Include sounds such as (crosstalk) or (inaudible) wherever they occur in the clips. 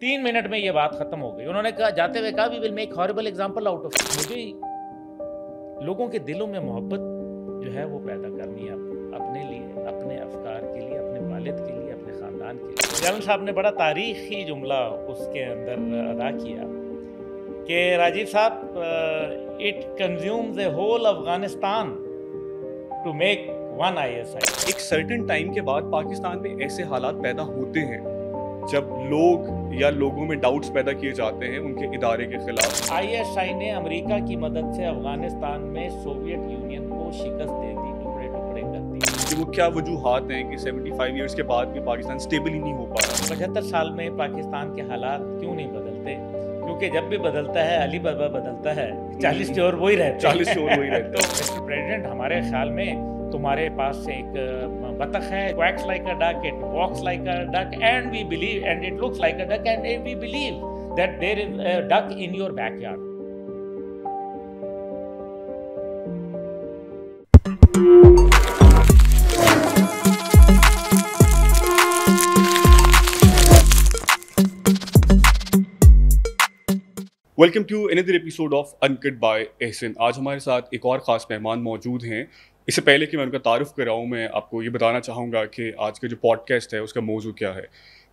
तीन मिनट में ये बात खत्म हो गई उन्होंने कहा जाते हुए कहा we will make horrible example out of मुझे लोगों के दिलों में मोहब्बत जो है वो पैदा करनी है अपने लिए अपने अफकार के लिए अपने वालद के लिए अपने ख़ानदान के लिए जलन साहब ने बड़ा तारीखी जुमला उसके अंदर अदा किया कि राजीव साहब it consumes a whole Afghanistan to make one I एक सर्टन टाइम के बाद पाकिस्तान में ऐसे हालात पैदा होते हैं जब लोग या लोगों में डाउट्स पैदा किए जाते हैं उनके इदारे के खिलाफ आईएसआई ने अमेरिका की मदद से अफगानिस्तान में सोवियत यूनियन को शिकस्त दे दी टुकड़े टुकड़े कर दी कि वो क्या वजूहत हैं कि 75 इयर्स के बाद भी पाकिस्तान स्टेबल ही नहीं हो पा रहा पचहत्तर साल में पाकिस्तान के हालात क्यों नहीं बदलते क्योंकि जब भी बदलता है अली बाबा बदलता है चालीस चोर हम्म। वही रहते चालीस चोर वही रहते (laughs) तो प्रेजिडेंट हमारे ख्याल में तुम्हारे पास एक बतख है quacks like a duck it walks like a duck and we believe and it looks like a duck and we believe that there is a duck in your backyard welcome to another episode of uncut by एहसिन आज हमारे साथ एक और खास मेहमान मौजूद हैं इससे पहले कि मैं उनका तारुफ कराऊँ मैं आपको ये बताना चाहूँगा कि आज का जो पॉडकास्ट है उसका मौजू क्या है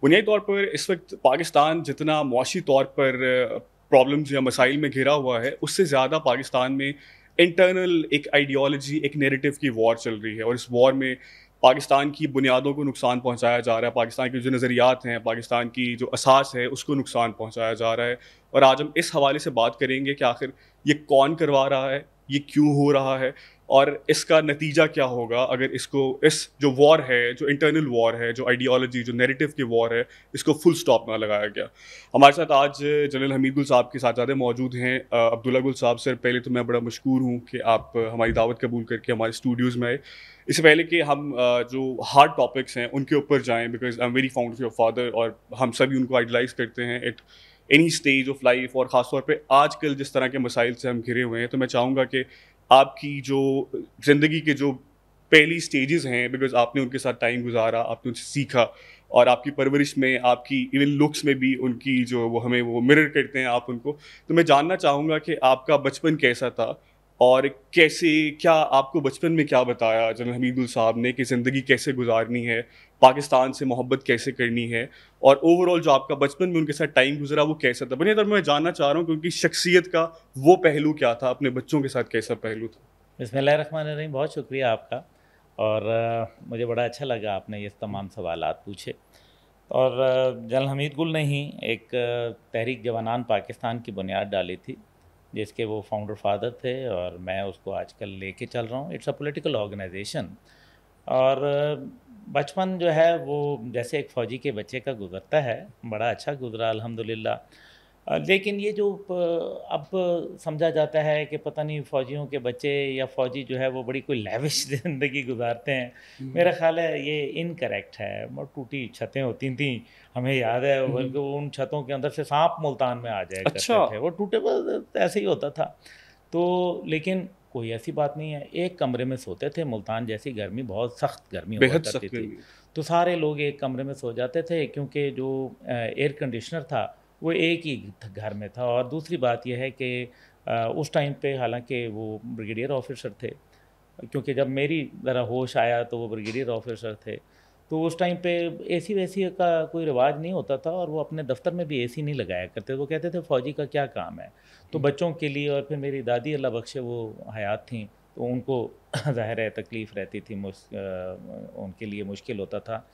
बुनियादी तौर पर इस वक्त पाकिस्तान जितना मुआशी तौर पर प्रॉब्लम्स या मसाइल में घिरा हुआ है उससे ज़्यादा पाकिस्तान में इंटरनल एक आइडियोलॉजी एक नेरेटिव की वॉर चल रही है और इस वॉर में पाकिस्तान की बुनियादों को नुकसान पहुंचाया जा रहा है पाकिस्तान के जो नज़रियात हैं पाकिस्तान की जो असास है उसको नुकसान पहुंचाया जा रहा है और आज हम इस हवाले से बात करेंगे कि आखिर ये कौन करवा रहा है ये क्यों हो रहा है और इसका नतीजा क्या होगा अगर इसको इस जो वॉर है जो इंटरनल वॉर है जो आइडियोलॉजी जो नेरेटिव की वॉर है इसको फुल स्टॉप ना लगाया गया हमारे साथ आज जनरल हमीद गुल साहब के साथ ज़्यादा मौजूद हैं अब्दुल्ला गुल साहब सर पहले तो मैं बड़ा मशहूर हूँ कि आप हमारी दावत कबूल करके हमारे स्टूडियोज़ में आए इससे पहले कि हम जो हार्ड टॉपिक्स हैं उनके ऊपर जाएँ because I am very fond of your father और हम सभी उनको आइडलाइज करते हैं at any stage of life और ख़ासतौर पर आजकल जिस तरह के मसाइल से हम घिरे हुए हैं तो मैं चाहूँगा कि आपकी जो ज़िंदगी के जो पहली स्टेजेस हैं बिकॉज आपने उनके साथ टाइम गुजारा आपने उनसे सीखा और आपकी परवरिश में आपकी इवन लुक्स में भी उनकी जो वो हमें वो मिरर करते हैं आप उनको तो मैं जानना चाहूँगा कि आपका बचपन कैसा था और कैसे क्या आपको बचपन में क्या बताया जनरल हमीदुल साहब ने कि ज़िंदगी कैसे गुजारनी है पाकिस्तान से मोहब्बत कैसे करनी है और ओवरऑल जो आपका बचपन में उनके साथ टाइम गुजरा वो कैसा था बनिए मैं जानना चाह रहा हूँ क्योंकि शख्सियत का वो पहलू क्या था अपने बच्चों के साथ कैसा पहलू था बसमिल रही बहुत शुक्रिया आपका और आ, मुझे बड़ा अच्छा लगा आपने ये तमाम सवाल पूछे और जल हमीद गुल ने ही एक तहरीक जवानान पाकिस्तान की बुनियाद डाली थी जिसके वो फाउंडर फादर थे और मैं उसको आजकल लेके चल रहा हूँ इट्स अ पॉलिटिकल ऑर्गेनाइजेशन और बचपन जो है वो जैसे एक फ़ौजी के बच्चे का गुजरता है बड़ा अच्छा गुजरा अल्हम्दुलिल्लाह लेकिन ये जो अब समझा जाता है कि पता नहीं फ़ौजियों के बच्चे या फ़ौजी जो है वो बड़ी कोई लैविश (laughs) ज़िंदगी गुजारते हैं हम्म। मेरा ख़्याल है ये इनकरेक्ट है और टूटी छतें होती थी हमें याद है हम्म। बल्कि वो उन छतों के अंदर से सांप मुल्तान में आ जाए अच्छा। करते थे वो टूटे पर ऐसे ही होता था तो लेकिन कोई ऐसी बात नहीं है एक कमरे में सोते थे मुल्तान जैसी गर्मी बहुत सख्त गर्मी हुआ करती थी तो सारे लोग एक कमरे में सो जाते थे क्योंकि जो एयर कंडीशनर था वो एक ही घर में था और दूसरी बात यह है कि उस टाइम पे हालांकि वो ब्रिगेडियर ऑफिसर थे क्योंकि जब मेरी ज़रा होश आया तो वो ब्रिगेडियर ऑफिसर थे तो उस टाइम पे एसी वैसी का कोई रिवाज नहीं होता था और वो अपने दफ्तर में भी एसी नहीं लगाया करते वो कहते थे फ़ौजी का क्या काम है तो हम्म। बच्चों के लिए और फिर मेरी दादी अल्लाह बख्शे वो हयात थी तो उनको (laughs) ज़ाहिर है तकलीफ़ रहती थी मुश उनके लिए मुश्किल होता था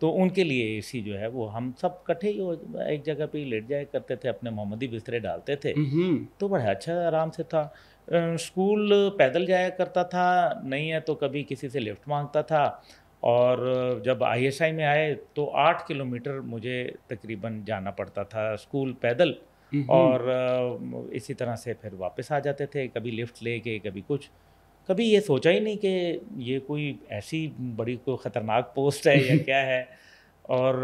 तो उनके लिए ए जो है वो हम सब कट्ठे ही एक जगह पे लेट जाया करते थे अपने मोहम्मदी बिस्तरे डालते थे हम्म। तो बड़ा अच्छा आराम से था स्कूल पैदल जाया करता था नहीं है तो कभी किसी से लिफ्ट मांगता था और जब आईएसआई में आए तो आठ किलोमीटर मुझे तकरीबन जाना पड़ता था स्कूल पैदल और इसी तरह से फिर वापस आ जाते थे कभी लिफ्ट ले के कभी कुछ कभी ये सोचा ही नहीं कि ये कोई ऐसी बड़ी कोई ख़तरनाक पोस्ट है या (laughs) क्या है और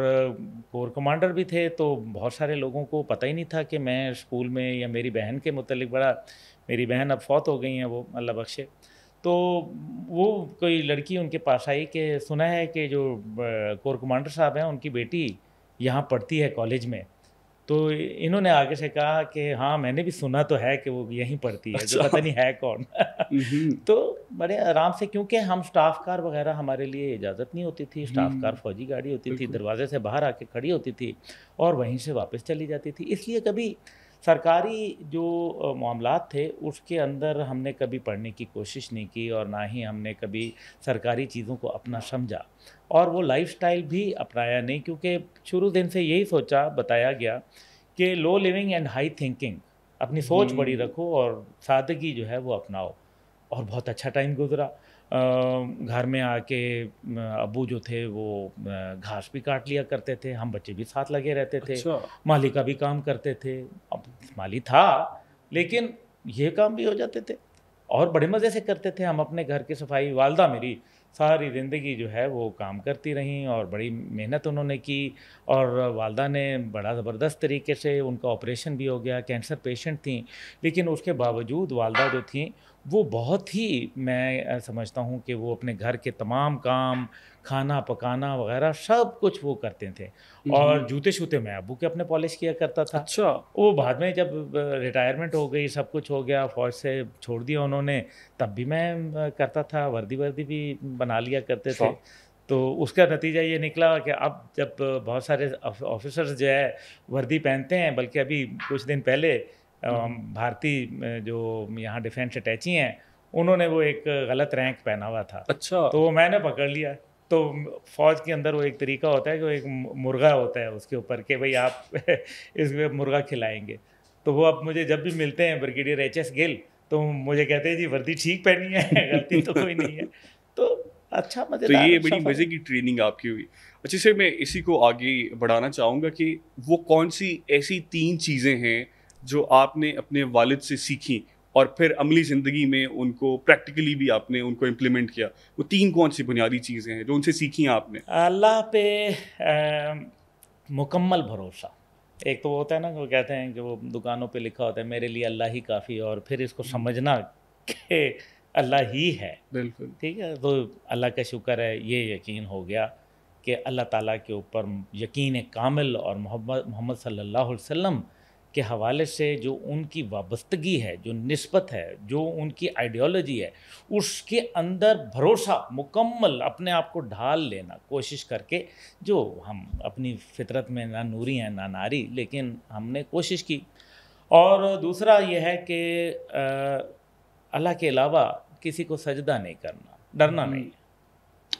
कोर कमांडर भी थे तो बहुत सारे लोगों को पता ही नहीं था कि मैं स्कूल में या मेरी बहन के मतलब बड़ा मेरी बहन अब फौत हो गई हैं वो अल्लाह बख्शे तो वो कोई लड़की उनके पास आई कि सुना है कि जो कोर कमांडर साहब हैं उनकी बेटी यहाँ पढ़ती है कॉलेज में तो इन्होंने आगे से कहा कि हाँ मैंने भी सुना तो है कि वो यहीं पढ़ती है अच्छा। जो पता नहीं है कौन हम्म। तो बड़े आराम से क्योंकि हम स्टाफ कार वगैरह हमारे लिए इजाज़त नहीं होती थी स्टाफ हम्म। कार फौजी गाड़ी होती थी दरवाजे से बाहर आके खड़ी होती थी और वहीं से वापस चली जाती थी इसलिए कभी सरकारी जो मामला थे उसके अंदर हमने कभी पढ़ने की कोशिश नहीं की और ना ही हमने कभी सरकारी चीज़ों को अपना समझा और वो लाइफस्टाइल भी अपनाया नहीं क्योंकि शुरू दिन से यही सोचा बताया गया कि low living and high thinking अपनी सोच बड़ी हम्म। रखो और सादगी जो है वो अपनाओ और बहुत अच्छा टाइम गुजरा घर में आके अबू जो थे वो घास भी काट लिया करते थे हम बच्चे भी साथ लगे रहते थे अच्छा। माली का भी काम करते थे अब माली था लेकिन ये काम भी हो जाते थे और बड़े मज़े से करते थे हम अपने घर की सफाई वालदा मेरी सारी ज़िंदगी जो है वो काम करती रहीं और बड़ी मेहनत उन्होंने की और वालदा ने बड़ा ज़बरदस्त तरीके से उनका ऑपरेशन भी हो गया कैंसर पेशेंट थी लेकिन उसके बावजूद वालदा जो थी वो बहुत ही मैं समझता हूँ कि वो अपने घर के तमाम काम खाना पकाना वगैरह सब कुछ वो करते थे और जूते शूते मैं अबू के अपने पॉलिश किया करता था अच्छा वो बाद में जब रिटायरमेंट हो गई सब कुछ हो गया फौज से छोड़ दिया उन्होंने तब भी मैं करता था वर्दी वर्दी भी बना लिया करते थे तो उसका नतीजा ये निकला कि अब जब बहुत सारे ऑफिसर्स जो है वर्दी पहनते हैं बल्कि अभी कुछ दिन पहले भारतीय जो यहाँ डिफेंस अटैची हैं उन्होंने वो एक गलत रैंक पहना हुआ था अच्छा तो वो मैंने पकड़ लिया तो फौज के अंदर वो एक तरीका होता है कि वो एक मुर्गा होता है उसके ऊपर कि भाई आप (laughs) इस मुर्गा खिलाएंगे तो वो अब मुझे जब भी मिलते हैं ब्रिगेडियर एच एस गिल तो मुझे कहते हैं जी वर्दी ठीक पहनी है (laughs) गलती तो कोई नहीं है तो अच्छा मजे तो ये अच्छा बड़ी मज़े की ट्रेनिंग आपकी हुई अच्छे से मैं इसी को आगे बढ़ाना चाहूँगा कि वो कौन सी ऐसी तीन चीज़ें हैं जो आपने अपने वालिद से सीखी और फिर अमली ज़िंदगी में उनको प्रैक्टिकली भी आपने उनको इम्प्लीमेंट किया वो तीन कौन सी बुनियादी चीज़ें हैं जो उनसे सीखी हैं आपने अल्लाह पे मुकम्मल भरोसा एक तो वो होता है ना वो कहते हैं कि वो दुकानों पे लिखा होता है मेरे लिए अल्लाह ही काफ़ी और फिर इसको समझना कि अल्लाह ही है बिल्कुल ठीक है तो अल्लाह का शुक्र है ये यकीन हो गया कि अल्लाह ताला के ऊपर यकीन कामिल और मोहम्मद मोहम्मद सल्लल्लाहु अलैहि वसल्लम के हवाले से जो उनकी वाबस्तगी है जो नस्बत है जो उनकी आइडियोलॉजी है उसके अंदर भरोसा मुकम्मल अपने आप को ढाल लेना कोशिश करके जो हम अपनी फितरत में ना नूरी हैं ना नारी लेकिन हमने कोशिश की और दूसरा यह है कि अल्लाह के अलावा किसी को सजदा नहीं करना डरना हम्म। नहीं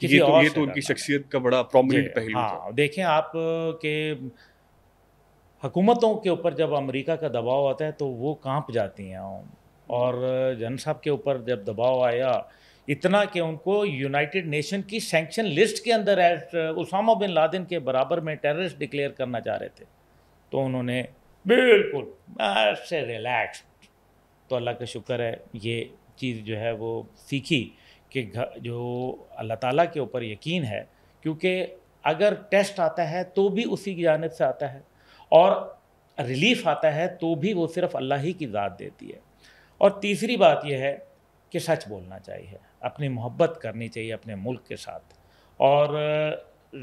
किसी ये तो, और ये तो उनकी शख्सियत का बड़ा प्रोमिनेंट पहलू हाँ देखें आप के हुकूमतों के ऊपर जब अमेरिका का दबाव आता है तो वो कांप जाती हैं और जन साहब के ऊपर जब दबाव आया इतना कि उनको यूनाइटेड नेशन की सैंक्शन लिस्ट के अंदर uh, उसामा बिन लादेन के बराबर में टेररिस्ट डिक्लेयर करना चाह रहे थे तो उन्होंने बिल्कुल से रिलैक्स तो अल्लाह का शुक्र है ये चीज़ जो है वो सीखी कि जो अल्लाह ताला के ऊपर यकीन है क्योंकि अगर टेस्ट आता है तो भी उसी की जानब से आता है और रिलीफ आता है तो भी वो सिर्फ अल्लाह ही की ज़ात देती है और तीसरी बात यह है कि सच बोलना चाहिए अपनी मोहब्बत करनी चाहिए अपने मुल्क के साथ और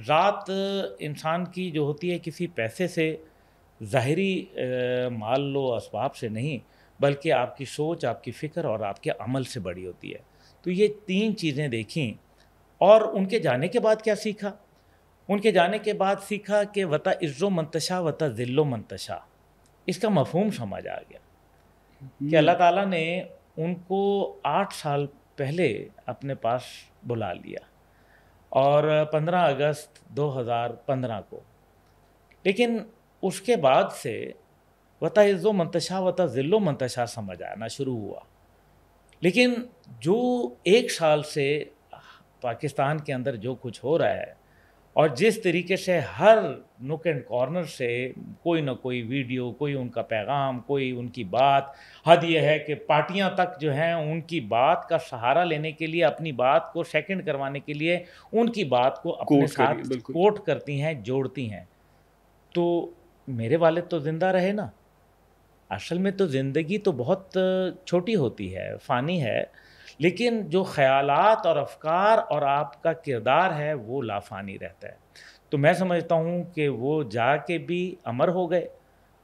रात इंसान की जो होती है किसी पैसे से ज़ाहरी माल लो इसबाब से नहीं बल्कि आपकी सोच आपकी फ़िक्र और आपके अमल से बड़ी होती है तो ये तीन चीज़ें देखी और उनके जाने के बाद क्या सीखा उनके जाने के बाद सीखा कि वता इज़्ज़ो मंतशा वता ज़िल्लो मंतशा इसका मफहम समझ आ गया कि हम्म। अल्लाह ताला ने उनको आठ साल पहले अपने पास बुला लिया और पंद्रह अगस्त दो हज़ार पंद्रह को लेकिन उसके बाद से वता इज़्ज़ो मंतशा वता ज़िल्लो मंतशा समझ आना शुरू हुआ लेकिन जो एक साल से पाकिस्तान के अंदर जो कुछ हो रहा है और जिस तरीके से हर नुक एंड कॉर्नर से कोई ना कोई वीडियो कोई उनका पैगाम कोई उनकी बात हद यह है कि पार्टियां तक जो हैं उनकी बात का सहारा लेने के लिए अपनी बात को सेकंड करवाने के लिए उनकी बात को अपने साथ कोट करती हैं जोड़ती हैं तो मेरे वाले तो ज़िंदा रहे ना असल में तो ज़िंदगी तो बहुत छोटी होती है फ़ानी है लेकिन जो ख्याल और अफकार और आपका किरदार है वो लाफानी रहता है तो मैं समझता हूँ कि वो जा के भी अमर हो गए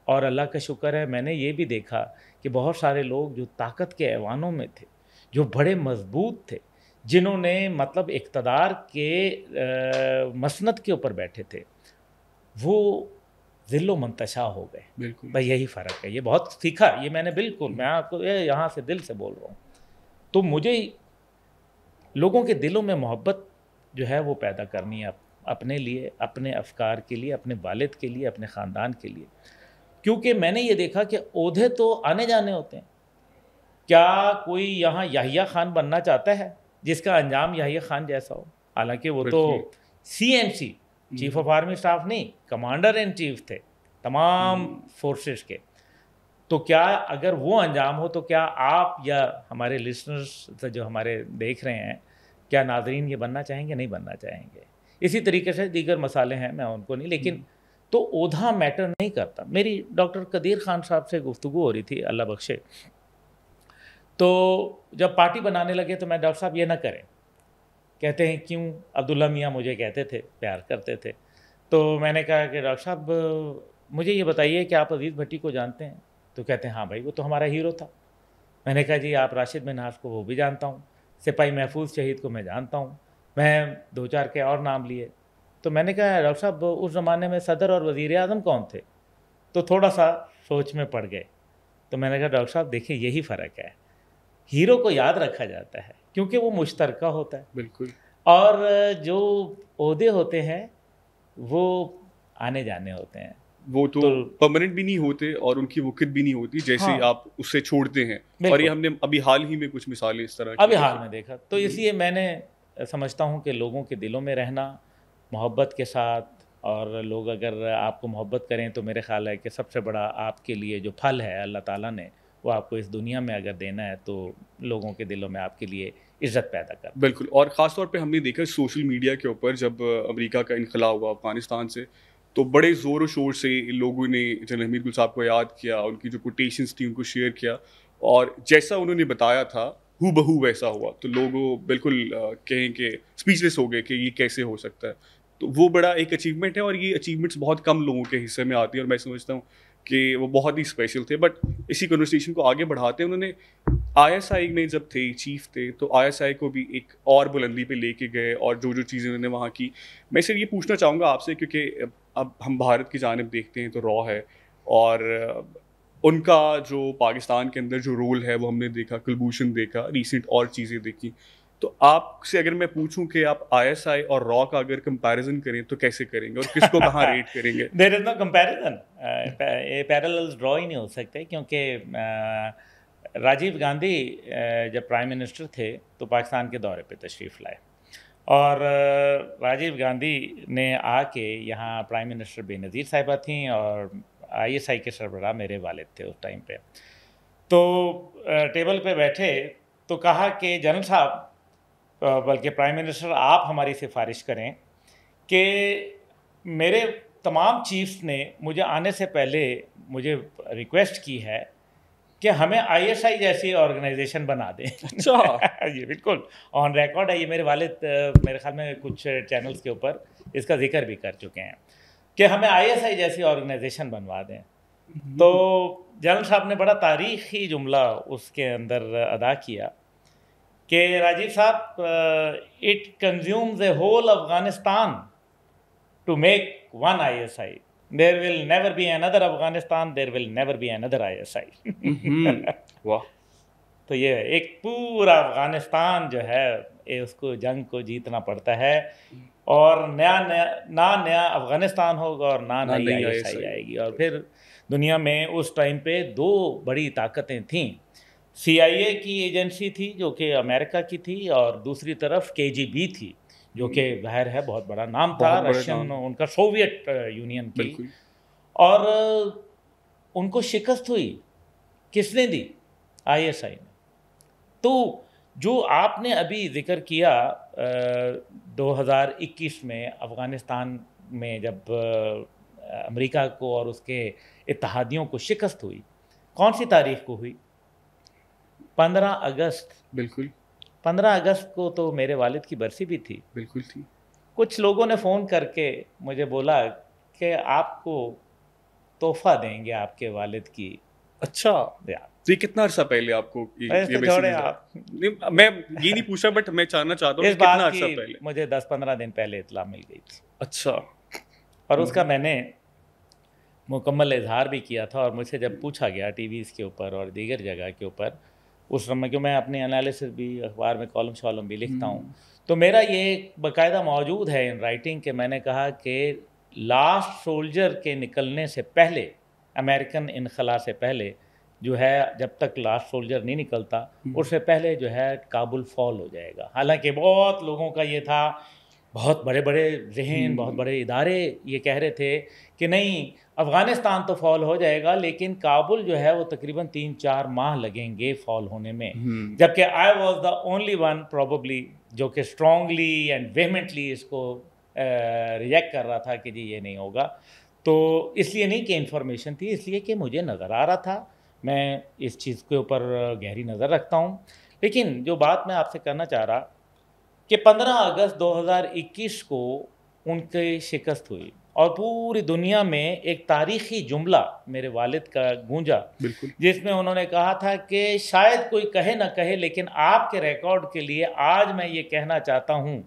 और अल्लाह का शुक्र है मैंने ये भी देखा कि बहुत सारे लोग जो ताकत के ऐवानों में थे जो बड़े मजबूत थे जिन्होंने मतलब इकतदार के मसनत के ऊपर बैठे थे वो दिलो मंतशा हो गए बिल्कुल भाई यही फ़र्क है ये बहुत सीखा ये मैंने बिल्कुल मैं आपको यहाँ से दिल से बोल रहा हूँ तो मुझे लोगों के दिलों में मोहब्बत जो है वो पैदा करनी है अपने लिए अपने अफकार के लिए अपने वालिद के लिए अपने ख़ानदान के लिए क्योंकि मैंने ये देखा कि ओहदे तो आने जाने होते हैं क्या कोई यहाँ याहिया खान बनना चाहता है जिसका अंजाम याहिया खान जैसा हो हालांकि वो तो C M C chief of army staff नहीं कमांडर इन चीफ थे तमाम फोर्सेस हम्म। के तो क्या अगर वो अंजाम हो तो क्या आप या हमारे लिसनर्स जो हमारे देख रहे हैं क्या नाजरीन ये बनना चाहेंगे नहीं बनना चाहेंगे इसी तरीके से दीगर मसाले हैं मैं उनको नहीं लेकिन हम्म। तो ओधा मैटर नहीं करता मेरी डॉक्टर कदीर खान साहब से गुफ्तु हो रही थी अल्लाह बख्शे तो जब पार्टी बनाने लगे तो मैं डॉक्टर साहब ये ना करें कहते हैं क्यों अब्दुल्ला मियाँ मुझे कहते थे प्यार करते थे तो मैंने कहा कि डॉक्टर साहब मुझे ये बताइए कि आप अजीज़ भट्टी को जानते हैं तो कहते हैं हाँ भाई वो तो हमारा हीरो था मैंने कहा जी आप राशिद मिनहास को वो भी जानता हूँ सिपाही महफूज शहीद को मैं जानता हूँ मैं दो चार के और नाम लिए तो मैंने कहा डॉक्टर साहब उस ज़माने में सदर और वज़ी अजम कौन थे तो थोड़ा सा सोच में पड़ गए तो मैंने कहा डॉक्टर साहब देखिए यही फ़र्क है हीरो को याद रखा जाता है क्योंकि वो मुश्तर होता है बिल्कुल और जो अहदे होते हैं वो आने जाने होते हैं वो तो, तो परमानेंट भी नहीं होते और उनकी वक़्त भी नहीं होती जैसे हाँ, आप उससे छोड़ते हैं और ये हमने अभी हाल ही में कुछ मिसालें इस तरह अभी हाल में देखा तो इसलिए मैंने समझता हूँ कि लोगों के दिलों में रहना मोहब्बत के साथ और लोग अगर आपको मोहब्बत करें तो मेरे ख्याल है कि सबसे बड़ा आपके लिए जो फल है अल्लाह ताला ने वो आपको इस दुनिया में अगर देना है तो लोगों के दिलों में आपके लिए इज्जत पैदा कर बिल्कुल और ख़ासतौर पर हमने देखा सोशल मीडिया के ऊपर जब अमेरिका का इनखला हुआ अफ़गानिस्तान से तो बड़े ज़ोर शोर से लोगों ने जनरल हमीद गुल साहब को याद किया उनकी जो कोटेशंस थी उनको शेयर किया और जैसा उन्होंने बताया था हु बहू वैसा हुआ तो लोग बिल्कुल कहें कि स्पीचलेस हो गए कि ये कैसे हो सकता है तो वो बड़ा एक अचीवमेंट है और ये अचीवमेंट्स बहुत कम लोगों के हिस्से में आती है और मैं समझता हूँ कि वो बहुत ही स्पेशल थे बट इसी कन्वर्सेशन को आगे बढ़ाते उन्होंने आई में जब थे चीफ थे तो आई को भी एक और बुलंदी पे लेके गए और जो जो चीज़ें उन्होंने वहाँ की मैं सिर्फ ये पूछना चाहूँगा आपसे क्योंकि अब हम भारत की जानब देखते हैं तो रॉ है और उनका जो पाकिस्तान के अंदर जो रोल है वो हमने देखा कुलभूषण देखा रिसेंट और चीज़ें देखी तो आपसे अगर मैं पूछूं कि आप आईएसआई और रॉ का अगर कंपैरिजन करें तो कैसे करेंगे और किसको कहाँ रेट (laughs) करेंगे there is no comparison parallel draw ही नहीं हो सकते क्योंकि uh, राजीव गांधी uh, जब प्राइम मिनिस्टर थे तो पाकिस्तान के दौरे पे तशरीफ़ लाए और राजीव गांधी ने आके यहाँ प्राइम मिनिस्टर बेनज़ीर साहिबा थी और आईएसआई के सरबराह मेरे वालिद थे उस टाइम पे तो टेबल पे बैठे तो कहा कि जनरल साहब बल्कि प्राइम मिनिस्टर आप हमारी सिफारिश करें कि मेरे तमाम चीफ्स ने मुझे आने से पहले मुझे रिक्वेस्ट की है कि हमें आईएसआई जैसी ऑर्गेनाइजेशन बना दें अच्छा ये (laughs) बिल्कुल ऑन रिकॉर्ड है ये मेरे वालिद मेरे ख्याल में कुछ चैनल्स के ऊपर इसका जिक्र भी कर चुके हैं कि हमें आईएसआई जैसी ऑर्गेनाइजेशन बनवा दें हम्म। तो जनरल साहब ने बड़ा तारीखी जुमला उसके अंदर अदा किया कि राजीव साहब it consumes a whole Afghanistan to make one ISI there will another Afghanistan there will there will never I S I वाह तो ये एक पूरा अफगानिस्तान जो है ए उसको जंग को जीतना पड़ता है और नया नया ना नया अफगानिस्तान होगा और ना, ना नई आई आएगी और फिर दुनिया में उस टाइम पे दो बड़ी ताकतें थीं ए की एजेंसी थी जो कि अमेरिका की थी और दूसरी तरफ के जी बी थी जो हम्म। कि जाहिर है बहुत बड़ा नाम था रशियन उनका सोवियत यूनियन की और उनको शिकस्त हुई किसने दी आईएसआई ने तो जो आपने अभी जिक्र किया आ, 2021 में अफ़गानिस्तान में जब आ, अमेरिका को और उसके इतिहादियों को शिकस्त हुई कौन सी तारीख को हुई 15 अगस्त बिल्कुल पंद्रह अगस्त को तो मेरे वालिद की बरसी भी थी बिल्कुल थी कुछ लोगों ने फ़ोन करके मुझे बोला कि आपको तोहफा देंगे आपके वालिद की अच्छा तो ये कितना अर्सा पहले आपको ये, ये आप। नहीं, मैं ये नहीं पूछा बट मैं जानना चाहता हूँ कितना अर्सा पहले मुझे दस पंद्रह दिन पहले इतला मिल गई थी अच्छा और उसका मैंने मुकम्मल इजहार भी किया था और मुझसे जब पूछा गया टीवी के ऊपर और दीगर जगह के ऊपर उस समय क्यों मैं अपने एनालिसिस भी अखबार में कॉलम शॉलम भी लिखता हूँ हम्म। तो मेरा ये बाकायदा मौजूद है इन राइटिंग के मैंने कहा कि लास्ट सोल्जर के निकलने से पहले अमेरिकन इनखला से पहले जो है जब तक लास्ट सोल्जर नहीं निकलता हम्म। उससे पहले जो है काबुल फॉल हो जाएगा हालांकि बहुत लोगों का ये था बहुत बड़े बड़े जहन हम्म। बहुत बड़े इदारे ये कह रहे थे कि नहीं अफ़गानिस्तान तो फॉल हो जाएगा लेकिन काबुल जो है वो तकरीबन तीन चार माह लगेंगे फॉल होने में हम्म। जबकि I was the only one probably जो कि स्ट्रॉन्गली एंड वेहमेंटली इसको रिजेक्ट कर रहा था कि जी ये नहीं होगा तो इसलिए नहीं कि इन्फॉर्मेशन थी इसलिए कि मुझे नज़र आ रहा था मैं इस चीज़ के ऊपर गहरी नज़र रखता हूँ लेकिन जो बात मैं आपसे करना चाह रहा कि 15 अगस्त 2021 को उनके शिकस्त हुई और पूरी दुनिया में एक तारीखी जुमला मेरे वालिद का गूंजा जिसमें उन्होंने कहा था कि शायद कोई कहे ना कहे लेकिन आपके रिकॉर्ड के लिए आज मैं ये कहना चाहता हूँ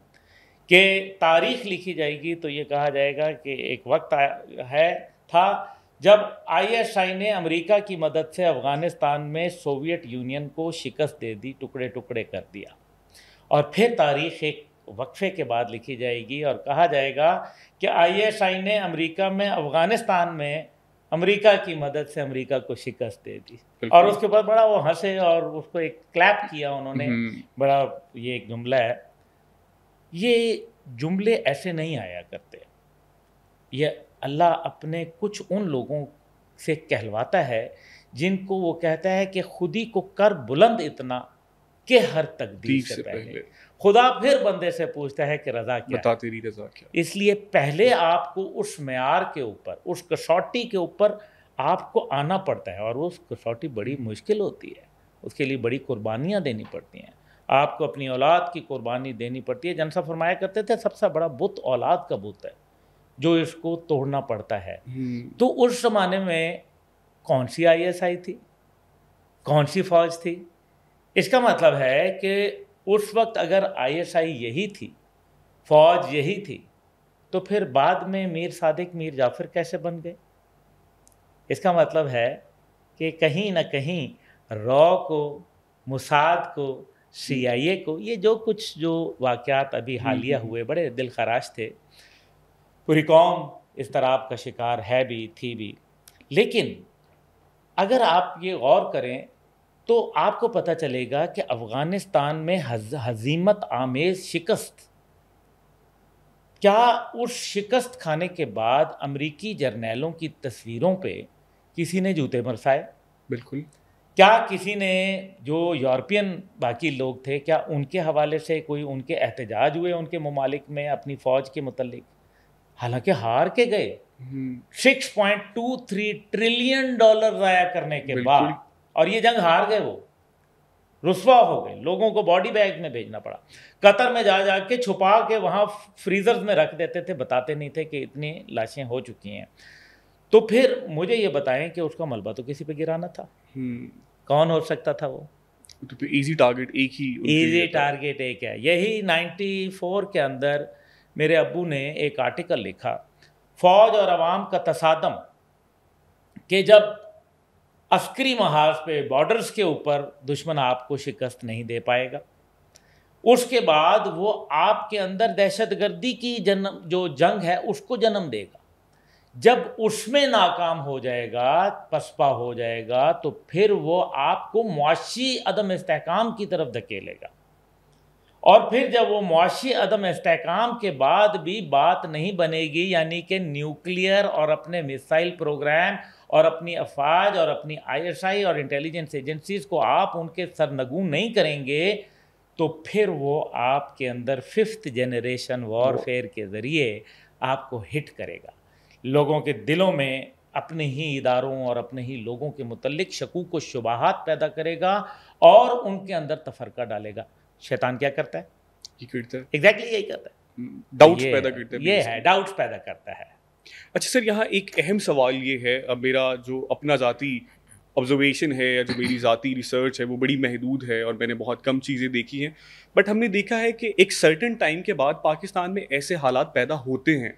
कि तारीख लिखी जाएगी तो ये कहा जाएगा कि एक वक्त है था जब आईएसआई ने अमेरिका की मदद से अफ़गानिस्तान में सोवियत यूनियन को शिकस्त दे दी टुकड़े टुकड़े कर दिया और फिर तारीख एक वक्फे के बाद लिखी जाएगी और कहा जाएगा कि आईएसआई ने अमेरिका में अफगानिस्तान में अमेरिका की मदद से अमेरिका को शिकस्त दे दी और उसके बाद बड़ा वो हंसे और उसको एक क्लैप किया उन्होंने हम्म। बड़ा ये एक जुमला है ये जुमले ऐसे नहीं आया करते ये अल्लाह अपने कुछ उन लोगों से कहलवाता है जिनको वो कहता है कि खुदी को कर बुलंद इतना के हर तकदीर से पहले खुदा फिर बंदे से पूछता है कि रजा क्या बता तेरी रजा क्या इसलिए पहले आपको उस मैार के ऊपर उस कसौटी के ऊपर आपको आना पड़ता है और वो कसौटी बड़ी मुश्किल होती है उसके लिए बड़ी कुर्बानियाँ देनी पड़ती हैं आपको अपनी औलाद की कुर्बानी देनी पड़ती है जनसा फरमाया करते थे सबसे बड़ा बुत औलाद का बुत है जो इसको तोड़ना पड़ता है हम्म। तो उस ज़माने में कौन सी आईएसआई थी कौन सी फौज थी इसका मतलब है कि उस वक्त अगर आईएसआई यही थी फौज यही थी तो फिर बाद में मीर सादिक मीर जाफर कैसे बन गए इसका मतलब है कि कहीं ना कहीं रॉ को मुसाद को सीआईए को ये जो कुछ जो वाक़ात अभी हम्म, हालिया हम्म। हुए बड़े दिल खराश थे पूरी कौम इस तरह का शिकार है भी थी भी लेकिन अगर आप ये गौर करें तो आपको पता चलेगा कि अफ़गानिस्तान में हजीमत आमेज शिकस्त क्या उस शिकस्त खाने के बाद अमरीकी जर्नैलों की तस्वीरों पे किसी ने जूते बरसाए बिल्कुल क्या किसी ने जो यूरोपियन बाकी लोग थे क्या उनके हवाले से कोई उनके एहतजाज हुए उनके ममालिक में अपनी फ़ौज के मतलब हालांकि हार के गए हम्म। Six point two three trillion dollar ज़ाया करने के बाद और ये जंग हार गए वो रुसवा हो गए लोगों को बॉडी बैग में भेजना पड़ा कतर में जा जा के छुपा के वहाँ फ्रीजर्स में रख देते थे बताते नहीं थे कि इतनी लाशें हो चुकी हैं तो फिर मुझे ये बताएं कि उसका मलबा तो किसी पे गिराना था हम्म। कौन हो सकता था वो तो इजी टारगेट एक ही इजी टारगेट एक है यही 94 के अंदर मेरे अबू ने एक आर्टिकल लिखा फौज और आवाम का तसादम कि जब अस्करी महाज पे बॉर्डर्स के ऊपर दुश्मन आपको शिकस्त नहीं दे पाएगा उसके बाद वो आपके अंदर दहशतगर्दी की जन्म जो जंग है उसको जन्म देगा जब उसमें नाकाम हो जाएगा पसपा हो जाएगा तो फिर वो आपको मुआशी अदम इसकाम की तरफ धकेलेगा और फिर जब वो मुआशी अदम इसकाम के बाद भी बात नहीं बनेगी यानी कि न्यूक्लियर और अपने मिसाइल प्रोग्राम और अपनी अफवाज और अपनी आईएसआई और इंटेलिजेंस एजेंसीज को आप उनके सरनगून नहीं करेंगे तो फिर वो आपके अंदर फिफ्थ जनरेशन वॉरफेयर के ज़रिए आपको हिट करेगा लोगों के दिलों में अपने ही इदारों और अपने ही लोगों के मतलब शकूक को शुबाहत पैदा करेगा और उनके अंदर तफरका डालेगा शैतान क्या करता है एग्जैक्टली exactly यही करता है डाउट्स hmm, पैदा करता है ये है डाउट्स पैदा करता है अच्छा सर यहाँ एक अहम सवाल ये है अब मेरा जो अपना ज़ाती ऑब्जर्वेशन है या जो मेरी ज़ाती रिसर्च है वो बड़ी महदूद है और मैंने बहुत कम चीज़ें देखी हैं बट हमने देखा है कि एक सर्टन टाइम के बाद पाकिस्तान में ऐसे हालात पैदा होते हैं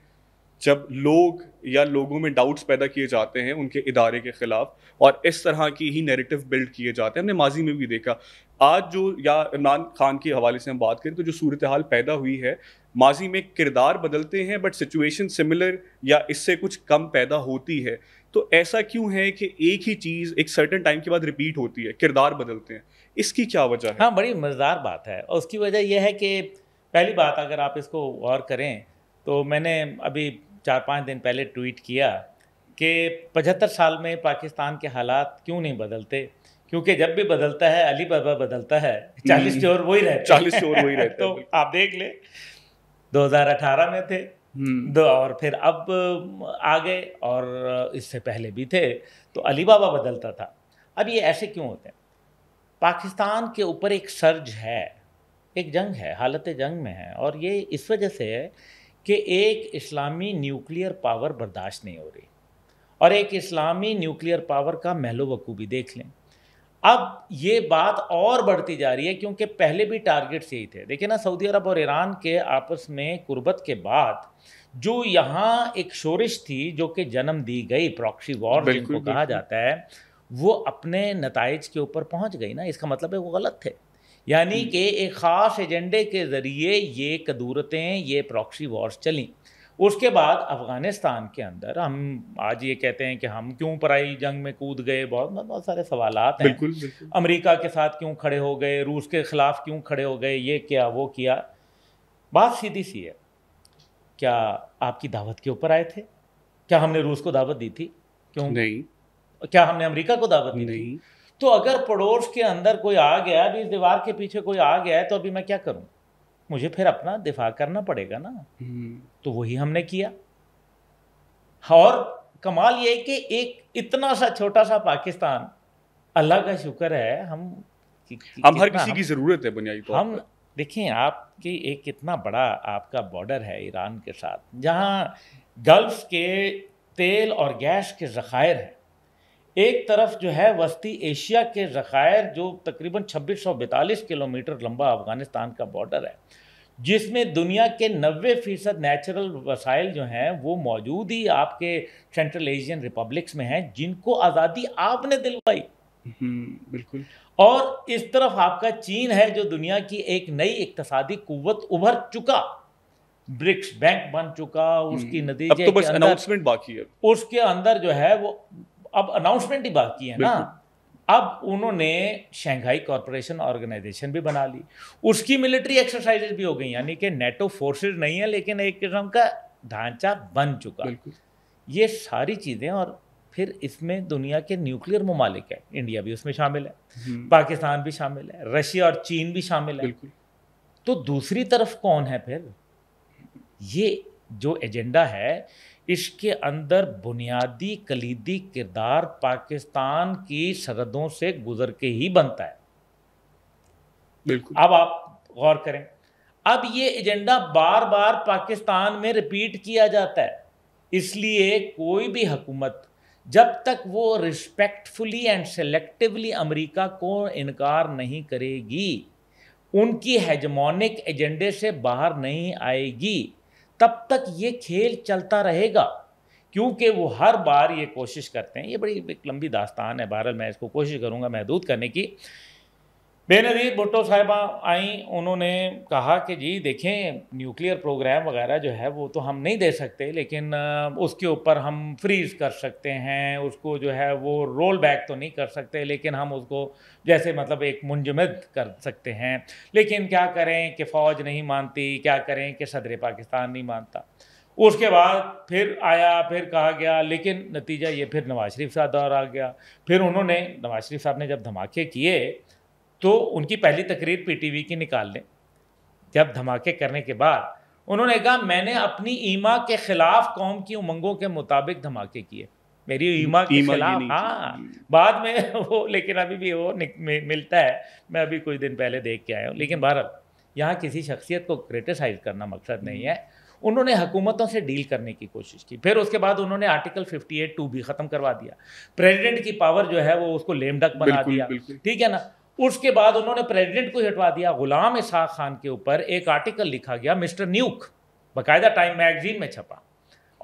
जब लोग या लोगों में डाउट्स पैदा किए जाते हैं उनके इदारे के ख़िलाफ़ और इस तरह की ही नैरेटिव बिल्ड किए जाते हैं हमने माजी में भी देखा आज जो या इमरान खान के हवाले से हम बात करें तो जो सूरत हाल पैदा हुई है माजी में किरदार बदलते हैं बट सिचुएशन सिमिलर या इससे कुछ कम पैदा होती है तो ऐसा क्यों है कि एक ही चीज़ एक सर्टन टाइम के बाद रिपीट होती है किरदार बदलते हैं इसकी क्या वजह है हाँ बड़ी मज़ेदार बात है और उसकी वजह यह है कि पहली बात अगर आप इसको गौर करें तो मैंने अभी चार पाँच दिन पहले ट्वीट किया कि पचहत्तर साल में पाकिस्तान के हालात क्यों नहीं बदलते क्योंकि जब भी बदलता है अली बाबा बदलता है चालीस हम्म। चोर वही रहते चालीस चोर वही रहते (laughs) तो आप देख ले 2018 में थे हम्म। दो और फिर अब आ गए और इससे पहले भी थे तो अली बाबा बदलता था अब ये ऐसे क्यों होते हैं पाकिस्तान के ऊपर एक सर्ज है एक जंग है हालत जंग में है और ये इस वजह से है कि एक इस्लामी न्यूक्लियर पावर बर्दाश्त नहीं हो रही और एक इस्लामी न्यूक्लियर पावर का महलो भी देख लें अब ये बात और बढ़ती जा रही है क्योंकि पहले भी टारगेट्स यही थे देखिए ना सऊदी अरब और ईरान के आपस में कुर्बत के बाद जो यहाँ एक शोरिश थी जो कि जन्म दी गई प्रॉक्सी वॉर जिनको कहा जाता है वो अपने नतज के ऊपर पहुँच गई ना इसका मतलब है वो गलत थे यानी हम्म। कि एक ख़ास एजेंडे के ज़रिए ये कदूरतें ये प्रॉक्सी वॉर्स चलें उसके बाद अफ़गानिस्तान के अंदर हम आज ये कहते हैं कि हम क्यों पराई जंग में कूद गए बहुत बहुत सारे सवाल हैं बिल्कुल, बिल्कुल। अमेरिका के साथ क्यों खड़े हो गए रूस के ख़िलाफ़ क्यों खड़े हो गए ये क्या वो किया बात सीधी सी है क्या आपकी दावत के ऊपर आए थे क्या हमने रूस को दावत दी थी क्यों नहीं क्या हमने अमरीका को दावत दी नहीं तो अगर पड़ोस के अंदर कोई आ गया अभी इस दीवार के पीछे कोई आ गया है तो अभी मैं क्या करूं मुझे फिर अपना दिफा करना पड़ेगा ना हम्म। तो वही हमने किया और कमाल ये कि एक इतना सा छोटा सा पाकिस्तान अल्लाह का शुक्र है हम कि, कि, हम हर किसी हम, की ज़रूरत है बुनियादी तौर हम देखें कि एक कितना बड़ा आपका बॉर्डर है ईरान के साथ जहाँ गल्फ के तेल और गैस के ज़ख़ायर हैं एक तरफ जो है वस्ती एशिया के ज़ख़ायर जो तकरीबन 2642 किलोमीटर लंबा अफ़गानिस्तान का बॉर्डर है जिसमें दुनिया के 90 फीसद नेचुरल वसाइल जो हैं वो मौजूद ही आपके सेंट्रल एशियन रिपब्लिक्स में हैं जिनको आज़ादी आपने दिलवाई हम्म, बिल्कुल और इस तरफ आपका चीन है जो दुनिया की एक नई इकतसादी कुवत उभर चुका ब्रिक्स बैंक बन चुका उसकी हम्म। नदी तो बस अनाउंसमेंट बाकी है उसके अंदर जो है वो अब अनाउंसमेंट ही बाकी है ना अब उन्होंने शंघाई कॉरपोरेशन ऑर्गेनाइजेशन भी बना ली उसकी मिलिट्री एक्सरसाइजेज भी हो गई यानी कि नेटो फोर्सेज नहीं है लेकिन एक किस्म का ढांचा बन चुका ये सारी चीज़ें और फिर इसमें दुनिया के न्यूक्लियर ममालिक है इंडिया भी उसमें शामिल है हम्म। पाकिस्तान भी शामिल है रशिया और चीन भी शामिल है तो दूसरी तरफ कौन है फिर ये जो एजेंडा है इसके अंदर बुनियादी कलीदी किरदार पाकिस्तान की सरहदों से गुजर के ही बनता है बिल्कुल अब आप गौर करें अब ये एजेंडा बार बार पाकिस्तान में रिपीट किया जाता है इसलिए कोई भी हुकूमत जब तक वो रिस्पेक्टफुली एंड सेलेक्टिवली अमेरिका को इनकार नहीं करेगी उनकी हेजमोनिक एजेंडे से बाहर नहीं आएगी तब तक ये खेल चलता रहेगा क्योंकि वो हर बार ये कोशिश करते हैं ये बड़ी एक लंबी दास्तान है बहरहाल मैं इसको कोशिश करूँगा महदूद करने की बेनजीर भुट्टो साहिबा आई उन्होंने कहा कि जी देखें न्यूक्लियर प्रोग्राम वगैरह जो है वो तो हम नहीं दे सकते लेकिन उसके ऊपर हम फ्रीज कर सकते हैं उसको जो है वो रोल बैक तो नहीं कर सकते लेकिन हम उसको जैसे मतलब एक मुंजमद कर सकते हैं लेकिन क्या करें कि फ़ौज नहीं मानती क्या करें कि सदर पाकिस्तान नहीं मानता उसके बाद फिर आया फिर कहा गया लेकिन नतीजा ये फिर नवाज शरीफ साहब दौर आ गया फिर उन्होंने नवाज शरीफ साहब ने जब धमाके किए तो उनकी पहली तकरीर पीटीवी की निकाल लें जब धमाके करने के बाद उन्होंने कहा मैंने अपनी ईमा के खिलाफ कौम की उमंगों के मुताबिक धमाके किए मेरी ईमा के खिलाफ हाँ बाद में (laughs) वो लेकिन अभी भी वो मिलता है मैं अभी कुछ दिन पहले देख के आया हूँ लेकिन भारत यहाँ किसी शख्सियत को क्रिटिसाइज करना मकसद नहीं है उन्होंने हुकूमतों से डील करने की कोशिश की फिर उसके बाद उन्होंने आर्टिकल 58 टू भी ख़त्म करवा दिया प्रेसिडेंट की पावर जो है वो उसको लेमडक बना दिया ठीक है ना उसके बाद उन्होंने प्रेसिडेंट को हटवा दिया गुलाम इसाक खान के ऊपर एक आर्टिकल लिखा गया मिस्टर न्यूक बाकायदा टाइम मैगजीन में छपा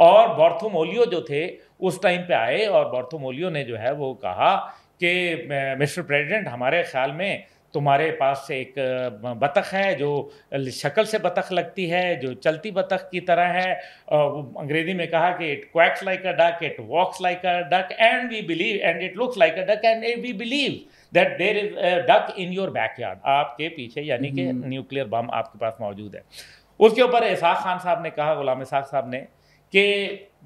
और बॉर्थोमोलियो जो थे उस टाइम पे आए और बॉर्थोमोलियो ने जो है वो कहा कि मिस्टर प्रेसिडेंट हमारे ख्याल में तुम्हारे पास एक बतख है जो शक्ल से बतख लगती है जो चलती बतख की तरह है अंग्रेजी में कहा कि it quacks like a duck it walks like a duck and we believe and it looks like a duck and we believe that there is duck in your backyard आपके पीछे यानी कि न्यूक्लियर बम हम्म। आपके पास मौजूद है उसके ऊपर एहसास खान साहब ने कहा गुलाम एहसास साहब ने कि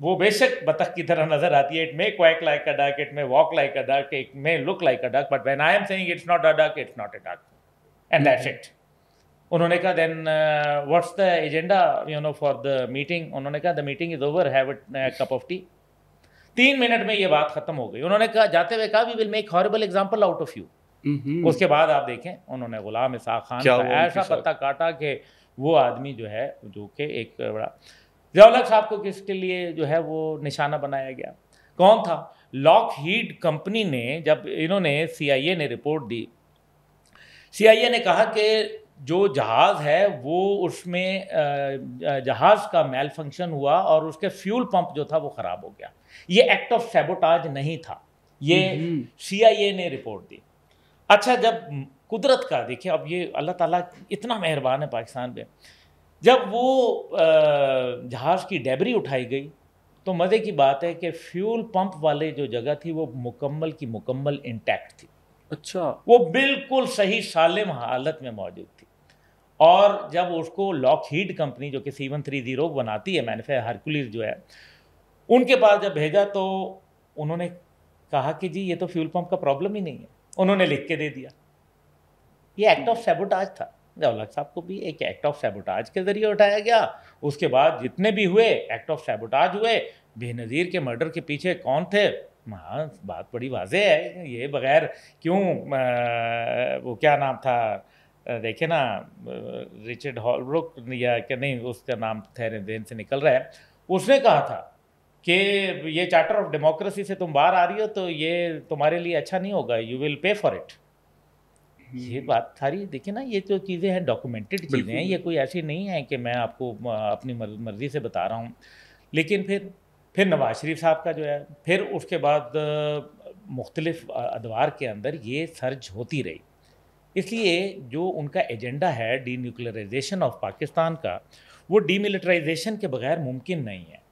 वो बेशक बतख की तरह नजर आती है it may quack like a duck it may walk like a duck it may look like a duck but when I am saying it's not a duck it's not a duck and that's it उन्होंने कहा then what's the agenda you know for the meeting उन्होंने कहा the meeting is over have cup of tea तीन minute में ये बात खत्म हो गई उन्होंने कहा जाते हुए कहा we will make horrible example out of you उसके बाद आप देखें उन्होंने गुलाम इसाक खान का ऐसा पत्ता काटा कि वो आदमी जो है जो कि एक बड़ा जयालक साहब को किसके लिए जो है वो निशाना बनाया गया कौन था लॉक हीड कंपनी ने जब इन्होंने सीआईए ने रिपोर्ट दी सीआईए ने कहा कि जो जहाज़ है वो उसमें जहाज़ का मेल फंक्शन हुआ और उसके फ्यूल पंप जो था वो ख़राब हो गया ये एक्ट ऑफ सेबोटाज नहीं था ये सीआईए हम्म। ने रिपोर्ट दी अच्छा जब कुदरत का देखिए अब ये अल्लाह ताला इतना मेहरबान है पाकिस्तान पे जब वो जहाज़ की डेबरी उठाई गई तो मज़े की बात है कि फ्यूल पंप वाले जो जगह थी वो मुकम्मल की मुकम्मल इंटैक्ट थी अच्छा वो बिल्कुल सही सालिम हालत में मौजूद थी और जब उसको लॉक हीड कंपनी जो कि सीवन थ्री ज़ीरो बनाती है मैनुफे हरकुलिस जो है उनके पास जब भेजा तो उन्होंने कहा कि जी ये तो फ्यूल पंप का प्रॉब्लम ही नहीं है उन्होंने लिख के दे दिया ये एक्ट ऑफ सेबोटाज था जवाहरलाल साहब को भी एक एक्ट ऑफ सेबोटाज के जरिए उठाया गया उसके बाद जितने भी हुए एक्ट ऑफ सेबोटाज हुए बेनज़ीर के मर्डर के पीछे कौन थे हाँ बात बड़ी वाजे है ये बगैर क्यों वो क्या नाम था देखे ना रिचर्ड हॉलब्रुक या क्या नहीं उसका नाम थे देन से निकल रहा है उसने कहा था कि ये चार्टर ऑफ डेमोक्रेसी से तुम बाहर आ रही हो तो ये तुम्हारे लिए अच्छा नहीं होगा you will pay for it ये बात सारी देखिए ना ये जो चीज़ें हैं डॉक्यूमेंटेड चीज़ें हैं ये कोई ऐसी नहीं है कि मैं आपको अपनी मर्ज़ी से बता रहा हूँ लेकिन फिर फिर नवाज शरीफ साहब का जो है फिर उसके बाद मुख्तलिफ अदवार के अंदर ये सर्ज होती रही इसलिए जो उनका एजेंडा है डी न्यूक्लियराइजेशन ऑफ पाकिस्तान का वो डीमिलिटराइजेशन के बगैर मुमकिन नहीं है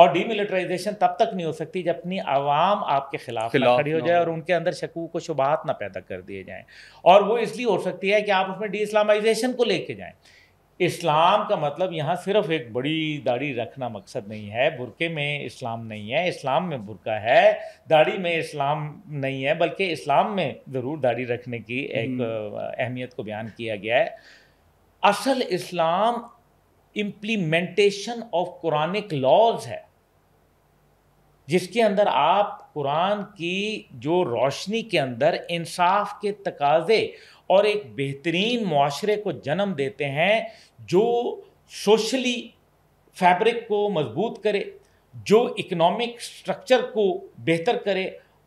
और डीमिलिटराइजेशन तब तक नहीं हो सकती जब अपनी आवाम आपके खिलाफ खड़ी हो जाए और उनके अंदर शकू को शुबात ना पैदा कर दिए जाएँ और वो इसलिए हो सकती है कि आप उसमें डी इस्लामाइजेशन को लेके जाएँ इस्लाम का मतलब यहाँ सिर्फ एक बड़ी दाढ़ी रखना मकसद नहीं है बुरके में इस्लाम नहीं है इस्लाम में बुरका है दाढ़ी में इस्लाम नहीं है बल्कि इस्लाम में ज़रूर दाढ़ी रखने की एक हम्म। अहमियत को बयान किया गया है असल इस्लाम इम्प्लीमेंटेशन ऑफ कुरानिक लॉज है जिसके अंदर आप कुरान की जो रोशनी के अंदर इंसाफ के तकाजे और एक बेहतरीन माशरे को जन्म देते हैं जो सोशली फैब्रिक को मजबूत करे जो इकोनॉमिक स्ट्रक्चर को बेहतर करे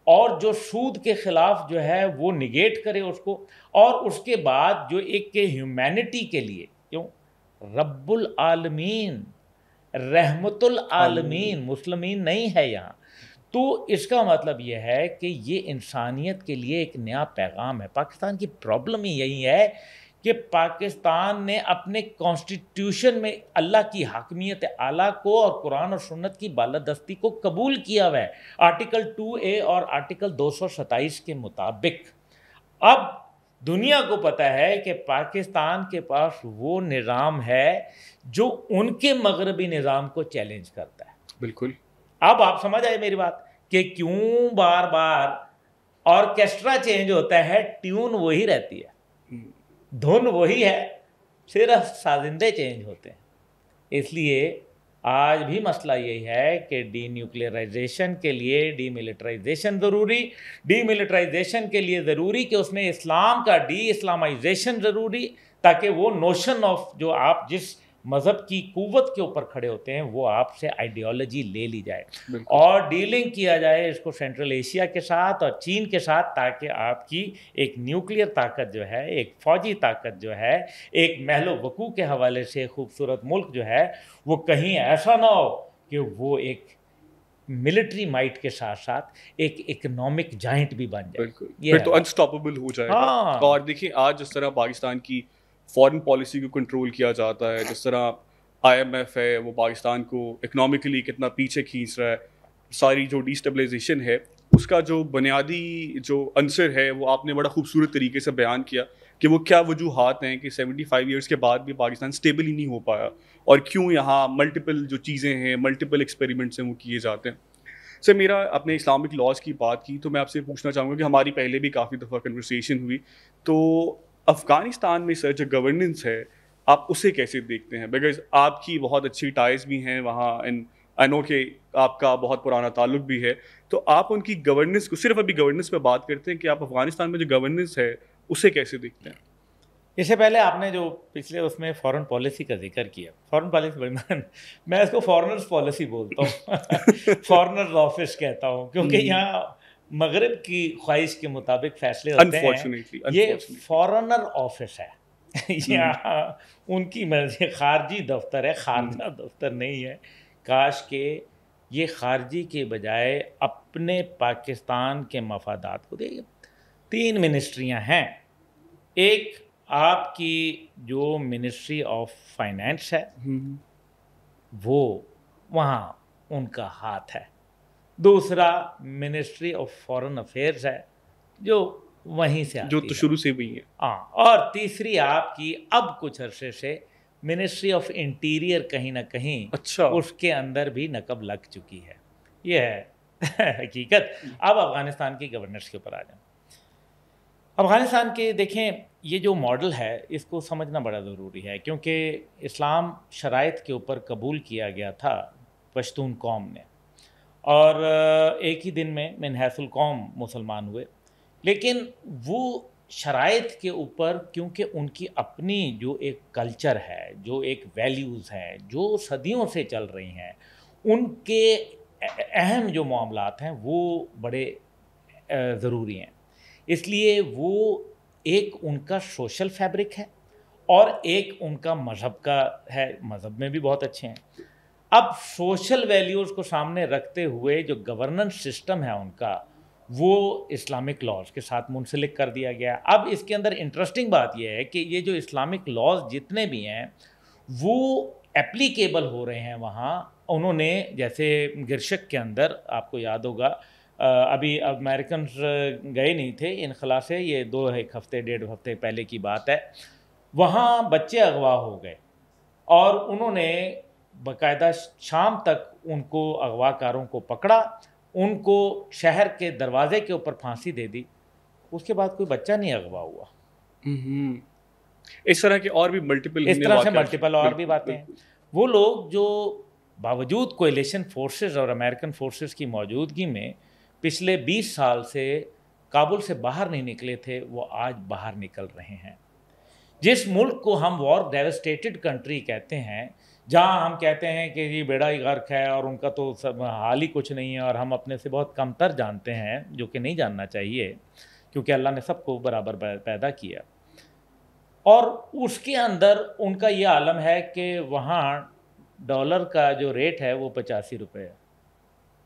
और जो सूद के ख़िलाफ़ जो है वो निगेट करे उसको और उसके बाद जो एक के ह्यूमैनिटी के लिए क्यों रब्बुल आलमीन रहमतुल आलमीन मुसलमीन नहीं है यहाँ तो इसका मतलब यह है कि ये इंसानियत के लिए एक नया पैगाम है पाकिस्तान की प्रॉब्लम ही यही है कि पाकिस्तान ने अपने कॉन्स्टिट्यूशन में अल्लाह की हाकमियत आला को और कुरान और सुन्नत की बालादस्ती को कबूल किया हुआ है आर्टिकल टू ए और आर्टिकल दो के मुताबिक अब दुनिया को पता है कि पाकिस्तान के पास वो निज़ाम है जो उनके मगरबी निज़ाम को चैलेंज करता है बिल्कुल अब आप समझ आए मेरी बात कि क्यों बार बार ऑर्केस्ट्रा चेंज होता है ट्यून वही रहती है हम्म। धुन वही है सिर्फ साजिंदे चेंज होते हैं इसलिए आज भी मसला यही है कि डी न्यूक्लियराइजेशन के लिए डीमिलिटराइजेशन ज़रूरी डीमिलिटराइजेशन के लिए ज़रूरी कि उसमें इस्लाम का डी इस्लामाइजेशन ज़रूरी ताकि वो नोशन ऑफ जो आप जिस मज़हब की कुवत के ऊपर खड़े होते हैं वो आपसे आइडियोलॉजी ले ली जाए और डीलिंग किया जाए इसको सेंट्रल एशिया के साथ और चीन के साथ ताकि आपकी एक न्यूक्लियर ताकत जो है एक फ़ौजी ताकत जो है एक महलो वकू के हवाले से खूबसूरत मुल्क जो है वो कहीं ऐसा ना हो कि वो एक मिलिट्री माइट के साथ साथ एक इकोनॉमिक जाइंट भी बन जाए बिल्कुल तो अनस्टॉपेबल हो जाए हाँ। और देखिए आज जिस तरह पाकिस्तान की फॉरेन पॉलिसी को कंट्रोल किया जाता है जिस तरह आईएमएफ है वो पाकिस्तान को इकनॉमिकली कितना पीछे खींच रहा है सारी जो डिस्टेबलाइजेशन है उसका जो बुनियादी जो अंसर है वो आपने बड़ा खूबसूरत तरीके से बयान किया कि वो क्या वजूहत हैं कि 75 ईयर्स के बाद भी पाकिस्तान स्टेबल ही नहीं हो पाया और क्यों यहाँ मल्टीपल जो चीज़ें हैं मल्टीपल एक्सपेरिमेंट्स हैं वो किए जाते हैं सर मेरा अपने इस्लामिक लॉज की बात की तो मैं आपसे पूछना चाहूँगा कि हमारी पहले भी काफ़ी दफ़ा कन्वर्सेशन हुई तो अफगानिस्तान में सर जो गवर्नेंस है आप उसे कैसे देखते हैं बिकॉज आपकी बहुत अच्छी टाइज भी हैं वहाँ इन आई नो के आपका बहुत पुराना ताल्लुक भी है तो आप उनकी गवर्नेंस को सिर्फ अभी गवर्नेंस पे बात करते हैं कि आप अफगानिस्तान में जो गवर्नेंस है उसे कैसे देखते हैं इससे पहले आपने जो पिछले उसमें फॉरेन पॉलिसी का जिक्र किया फॉरेन पॉलिसी बड़ी मैं इसको फॉरेनर्स पॉलिसी बोलता हूँ फॉरेनर्स (laughs) ऑफिस कहता हूँ क्योंकि हम्म। यहाँ मगरब की ख्वाहिश के मुताबिक फैसले होते हैं ये फॉरेनर ऑफिस है hmm. (laughs) यहाँ उनकी मर्जी खारजी दफ्तर है खारजा hmm. दफ्तर नहीं है काश के ये खारजी के बजाय अपने पाकिस्तान के मफादात को देखिए तीन मिनिस्ट्रियां हैं एक आपकी जो मिनिस्ट्री ऑफ फाइनेंस है hmm. वो वहाँ उनका हाथ है दूसरा मिनिस्ट्री ऑफ फॉरेन अफेयर्स है जो वहीं से जो तो शुरू से हुई है हाँ और तीसरी आपकी अब कुछ अरसे से मिनिस्ट्री ऑफ इंटीरियर कहीं ना कहीं अच्छा उसके अंदर भी नकब लग चुकी है ये है (laughs) हकीकत अब अफ़गानिस्तान की गवर्नर्स के ऊपर आ जाए अफ़गानिस्तान के देखें ये जो मॉडल है इसको समझना बड़ा ज़रूरी है क्योंकि इस्लाम शराइ के ऊपर कबूल किया गया था पश्तून कौम ने और एक ही दिन में मैं हैसुल कौम मुसलमान हुए लेकिन वो शरात के ऊपर क्योंकि उनकी अपनी जो एक कल्चर है जो एक वैल्यूज़ हैं जो सदियों से चल रही हैं उनके अहम जो मामलात हैं वो बड़े ज़रूरी हैं इसलिए वो एक उनका सोशल फैब्रिक है और एक उनका मज़हब का है मज़हब में भी बहुत अच्छे हैं अब सोशल वैल्यूज़ को सामने रखते हुए जो गवर्नेंस सिस्टम है उनका वो इस्लामिक लॉज के साथ मुंसलिक कर दिया गया अब इसके अंदर इंटरेस्टिंग बात यह है कि ये जो इस्लामिक लॉज जितने भी हैं वो एप्लीकेबल हो रहे हैं वहाँ उन्होंने जैसे गिरशक के अंदर आपको याद होगा अभी अमेरिकन गए नहीं थे इनखला से ये दो एक हफ्ते डेढ़ हफ्ते पहले की बात है वहाँ बच्चे अगवा हो गए और उन्होंने बकायदा शाम तक उनको अगवाकारों को पकड़ा उनको शहर के दरवाजे के ऊपर फांसी दे दी उसके बाद कोई बच्चा नहीं अगवा हुआ इस तरह के और भी मल्टीपल इस तरह से मल्टीपल और भी बातें हैं वो लोग जो बावजूद कोलेशन फोर्सेस और अमेरिकन फोर्सेस की मौजूदगी में पिछले 20 साल से काबुल से बाहर नहीं निकले थे वो आज बाहर निकल रहे हैं जिस मुल्क को हम वॉर डेवस्टेटेड कंट्री कहते हैं जहाँ हम कहते हैं कि ये बेड़ा ही गर्क है और उनका तो सब हाल ही कुछ नहीं है और हम अपने से बहुत कमतर जानते हैं जो कि नहीं जानना चाहिए क्योंकि अल्लाह ने सबको बराबर पैदा किया और उसके अंदर उनका ये आलम है कि वहाँ डॉलर का जो रेट है वो पचासी रुपये है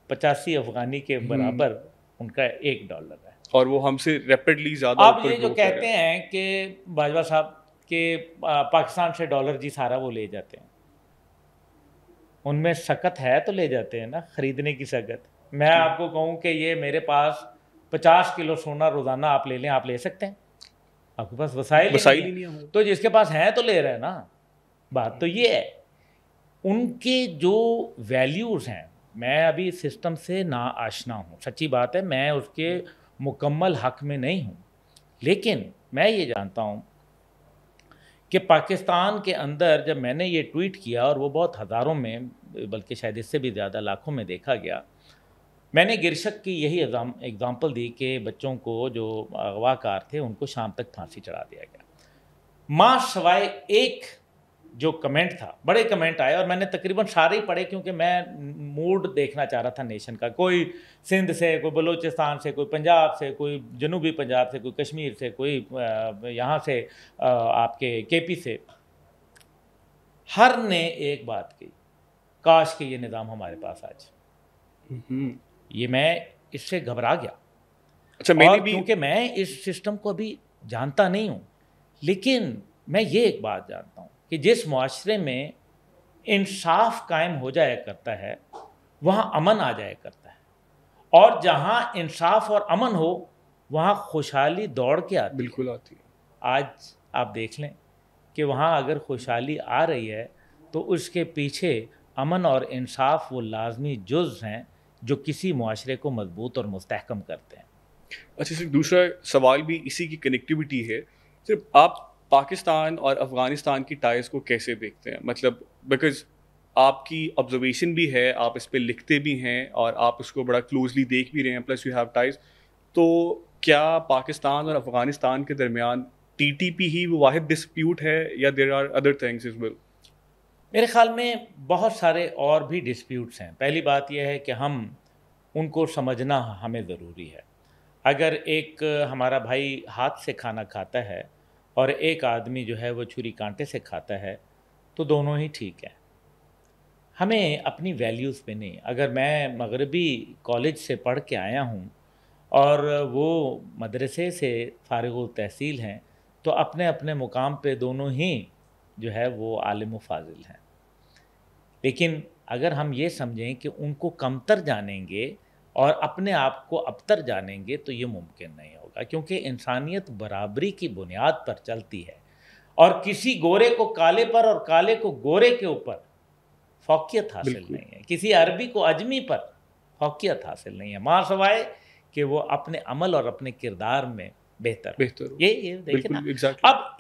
पचासी अफगानी के हम्म। बराबर उनका एक डॉलर है और वो हमसे रैपिडली ज़्यादा आप ये जो कहते हैं कि बाजवा साहब के पाकिस्तान से डॉलर जी सारा वो ले जाते हैं उनमें सकत है तो ले जाते हैं ना खरीदने की सकत मैं आपको कहूँ कि ये मेरे पास पचास किलो सोना रोजाना आप ले लें आप ले सकते हैं आपके पास वसाइल वसाइल नहीं, नहीं, नहीं तो जिसके पास है तो ले रहे हैं ना बात तो ये है उनके जो वैल्यूज़ हैं मैं अभी सिस्टम से ना आशना हूँ सच्ची बात है मैं उसके मुकम्मल हक में नहीं हूँ लेकिन मैं ये जानता हूँ कि पाकिस्तान के अंदर जब मैंने ये ट्वीट किया और वो बहुत हज़ारों में बल्कि शायद इससे भी ज़्यादा लाखों में देखा गया मैंने गिरशक की यही एग्ज़ाम्पल दी कि बच्चों को जो अगवाकार थे उनको शाम तक फांसी चढ़ा दिया गया माँ सवाए एक जो कमेंट था बड़े कमेंट आए और मैंने तकरीबन सारे ही पढ़े क्योंकि मैं मूड देखना चाह रहा था नेशन का कोई सिंध से कोई बलूचिस्तान से कोई पंजाब से कोई जनूबी पंजाब से कोई कश्मीर से कोई यहाँ से आपके केपी से हर ने एक बात की काश के ये निज़ाम हमारे पास आज हम्म। ये मैं इससे घबरा गया अच्छा मैंने भी क्योंकि मैं इस सिस्टम को अभी जानता नहीं हूँ लेकिन मैं ये एक बात जानता हूँ कि जिस माशरे में इंसाफ कायम हो जाया करता है वहाँ अमन आ जाया करता है और जहाँ इंसाफ और अमन हो वहाँ खुशहाली दौड़ के आती बिल्कुल आती है आज आप देख लें कि वहाँ अगर खुशहाली आ रही है तो उसके पीछे अमन और इंसाफ वो लाजमी जुज़ हैं जो किसी माशरे को मजबूत और मुस्तकम करते हैं अच्छा सिर्फ दूसरा सवाल भी इसी की कनेक्टिविटी है सिर्फ आप पाकिस्तान और अफ़गानिस्तान की टाइज को कैसे देखते हैं मतलब बिकॉज आपकी ऑब्जर्वेशन भी है आप इस पर लिखते भी हैं और आप उसको बड़ा क्लोजली देख भी रहे हैं प्लस यू हैव टाइज तो क्या पाकिस्तान और अफ़गानिस्तान के दरमियान टी टी पी ही वो वाद डिस्प्यूट है या there are other things is well मेरे ख्याल में बहुत सारे और भी डिस्प्यूट्स हैं पहली बात यह है कि हम उनको समझना हमें ज़रूरी है अगर एक हमारा भाई हाथ से खाना खाता है और एक आदमी जो है वो छुरी कांटे से खाता है तो दोनों ही ठीक है हमें अपनी वैल्यूज़ पे नहीं अगर मैं मगरबी कॉलेज से पढ़ के आया हूँ और वो मदरसे से फ़ारग तहसील हैं तो अपने अपने मुकाम पे दोनों ही जो है वो आलम फाजिल हैं लेकिन अगर हम ये समझें कि उनको कमतर जानेंगे और अपने आप को अबतर जानेंगे तो ये मुमकिन नहीं हो होगा क्योंकि इंसानियत बराबरी की बुनियाद पर चलती है और किसी गोरे को काले पर और काले को गोरे के ऊपर फोकियत हासिल नहीं है किसी अरबी को अजमी पर फोकियत हासिल नहीं है माँ सवाए कि वो अपने अमल और अपने किरदार में बेहतर बेहतर ये ये देखिए ना exactly. अब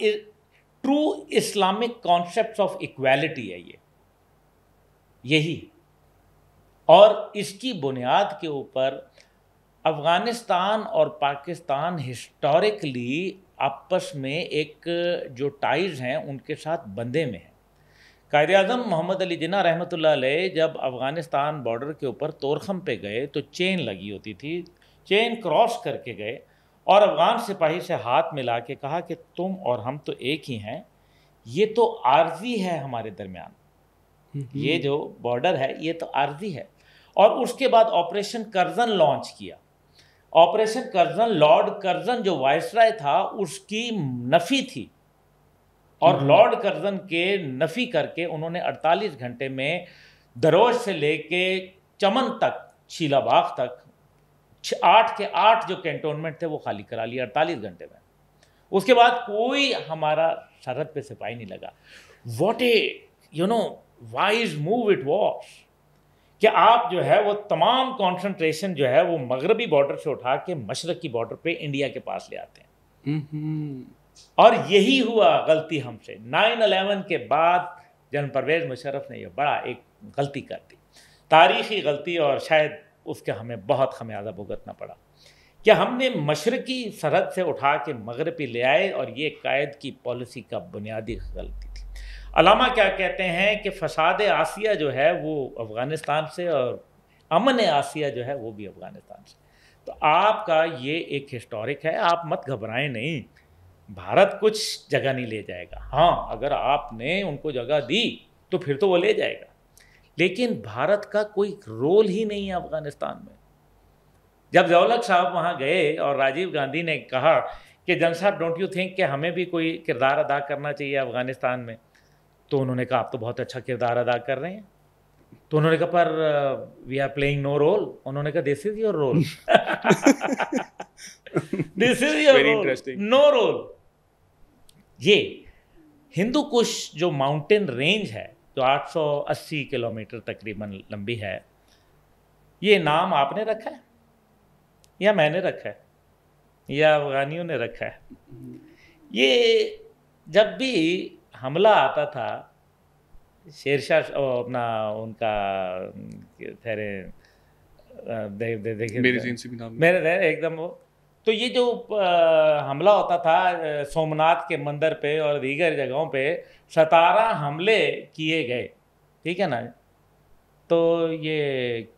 true Islamic concept of equality है ये यही और इसकी बुनियाद के ऊपर अफ़गानिस्तान और पाकिस्तान हिस्टोरिकली आपस में एक जो टाइज हैं उनके साथ बंधे में हैं कायद अजम मोहम्मद अली जिना रहमत जब अफ़गानिस्तान बॉर्डर के ऊपर तोरखम पे गए तो चेन लगी होती थी चेन क्रॉस करके गए और अफ़गान सिपाही से हाथ मिला के कहा कि तुम और हम तो एक ही हैं ये तो आर्जी है हमारे दरमियान ये जो बॉर्डर है ये तो आर्जी है और उसके बाद ऑपरेशन करजन लॉन्च किया ऑपरेशन कर्जन लॉर्ड कर्जन जो वायसराय था उसकी नफ़ी थी और हम्म। लॉर्ड कर्जन के नफ़ी करके उन्होंने 48 घंटे में दरोज से लेके चमन तक शीलाबाग तक आठ के आठ जो कैंटोनमेंट थे वो खाली करा लिए 48 घंटे में उसके बाद कोई हमारा सरहद पे सिपाही नहीं लगा what a you know wise move it was कि आप जो है वो तमाम कॉन्सेंट्रेशन जो है वो मगरबी बॉर्डर से उठा के मशरक की बॉर्डर पे इंडिया के पास ले आते हैं हम्म। और यही हुआ गलती हमसे नाइन अलेवन के बाद जन परवेज़ मुशरफ ने यह बड़ा एक गलती कर दी तारीखी गलती और शायद उसके हमें बहुत खमियाजा भुगतना पड़ा कि हमने मशरकी सरहद से उठा के मगरबी ले आए और ये कायद की पॉलिसी का बुनियादी गलती अलामा क्या कहते हैं कि फसाद आसिया जो है वो अफ़गानिस्तान से और अमन आसिया जो है वो भी अफ़गानिस्तान से तो आपका ये एक हिस्टोरिक है आप मत घबराएं नहीं भारत कुछ जगह नहीं ले जाएगा हाँ अगर आपने उनको जगह दी तो फिर तो वो ले जाएगा लेकिन भारत का कोई रोल ही नहीं है अफ़गानिस्तान में जब जौलक साहब वहाँ गए और राजीव गांधी ने कहा कि जन साहब डोंट यू थिंक कि हमें भी कोई किरदार अदा करना चाहिए अफ़गानिस्तान में तो उन्होंने कहा आप तो बहुत अच्छा किरदार अदा कर रहे हैं तो उन्होंने कहा पर we are playing no role उन्होंने कहा this is your role this is your role no role ये हिंदू कुश जो माउंटेन रेंज है जो 880 किलोमीटर तकरीबन लंबी है ये नाम आपने रखा है या मैंने रखा है या अफगानियों ने रखा है ये जब भी हमला आता था शेरशाह अपना उनका ठहरे देख दे, मेरे एकदम वो तो ये जो हमला होता था सोमनाथ के मंदिर पे और दीगर जगहों पे सतारा हमले किए गए ठीक है ना तो ये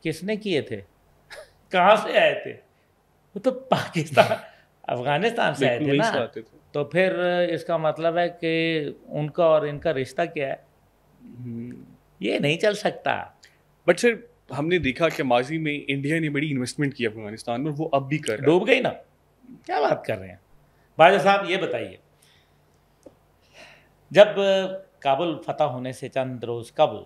किसने किए थे (laughs) कहाँ से आए थे वो तो पाकिस्तान अफगानिस्तान से आए थे ना थे। तो फिर इसका मतलब है कि उनका और इनका रिश्ता क्या है हम्म। ये नहीं चल सकता बट सर हमने देखा कि माजी में इंडिया ने बड़ी इन्वेस्टमेंट की अफगानिस्तान में वो अब भी कर डूब गई ना क्या बात कर रहे हैं बाजा साहब ये बताइए जब काबुल फतह होने से चंद रोज़ कबल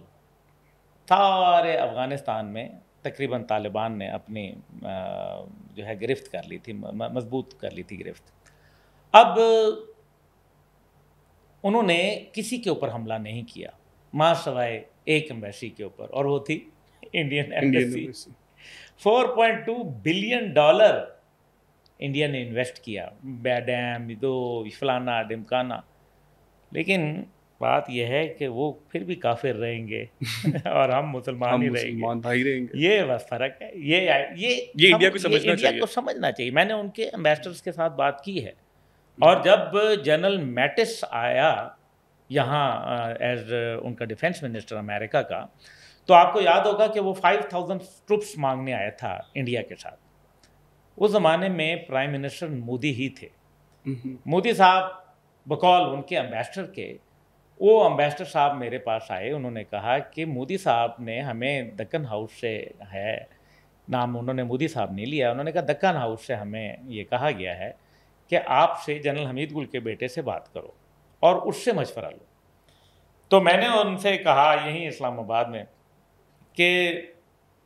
सारे अफ़गानिस्तान में तकरीबन तालिबान ने अपनी जो है गिरफ्त कर ली थी मजबूत कर ली थी गिरफ्त अब उन्होंने किसी के ऊपर हमला नहीं किया माँ सवाए एक एम्बेसी के ऊपर और वो थी Indian embassy 4.2 billion dollar India ने इन्वेस्ट किया बैडैम दो फलाना डिमकाना लेकिन बात यह है कि वो फिर भी काफिर रहेंगे (laughs) और हम मुसलमान ही रहेंगे मुसलमान भाई रहेंगे ये बस फर्क है ये ये ये इंडिया को समझना इंडिया चाहिए। को समझना चाहिए मैंने उनके एम्बेसडर्स के साथ बात की है और जब जनरल मैटिस आया यहाँ एज उनका डिफेंस मिनिस्टर अमेरिका का तो आपको याद होगा कि वो फाइव थाउजेंड ट्रुप्स मांगने आया था इंडिया के साथ उस ज़माने में प्राइम मिनिस्टर मोदी ही थे हम्म, हम्म। मोदी साहब बकौल उनके एम्बेसडर के वो अम्बेसडर साहब मेरे पास आए उन्होंने कहा कि मोदी साहब ने हमें दक्कन हाउस से है नाम उन्होंने मोदी साहब ने लिया उन्होंने कहा दक्कन हाउस से हमें ये कहा गया है कि आपसे जनरल हमीद गुल के बेटे से बात करो और उससे मशवरा लो तो मैंने उनसे कहा यहीं इस्लामाबाद में कि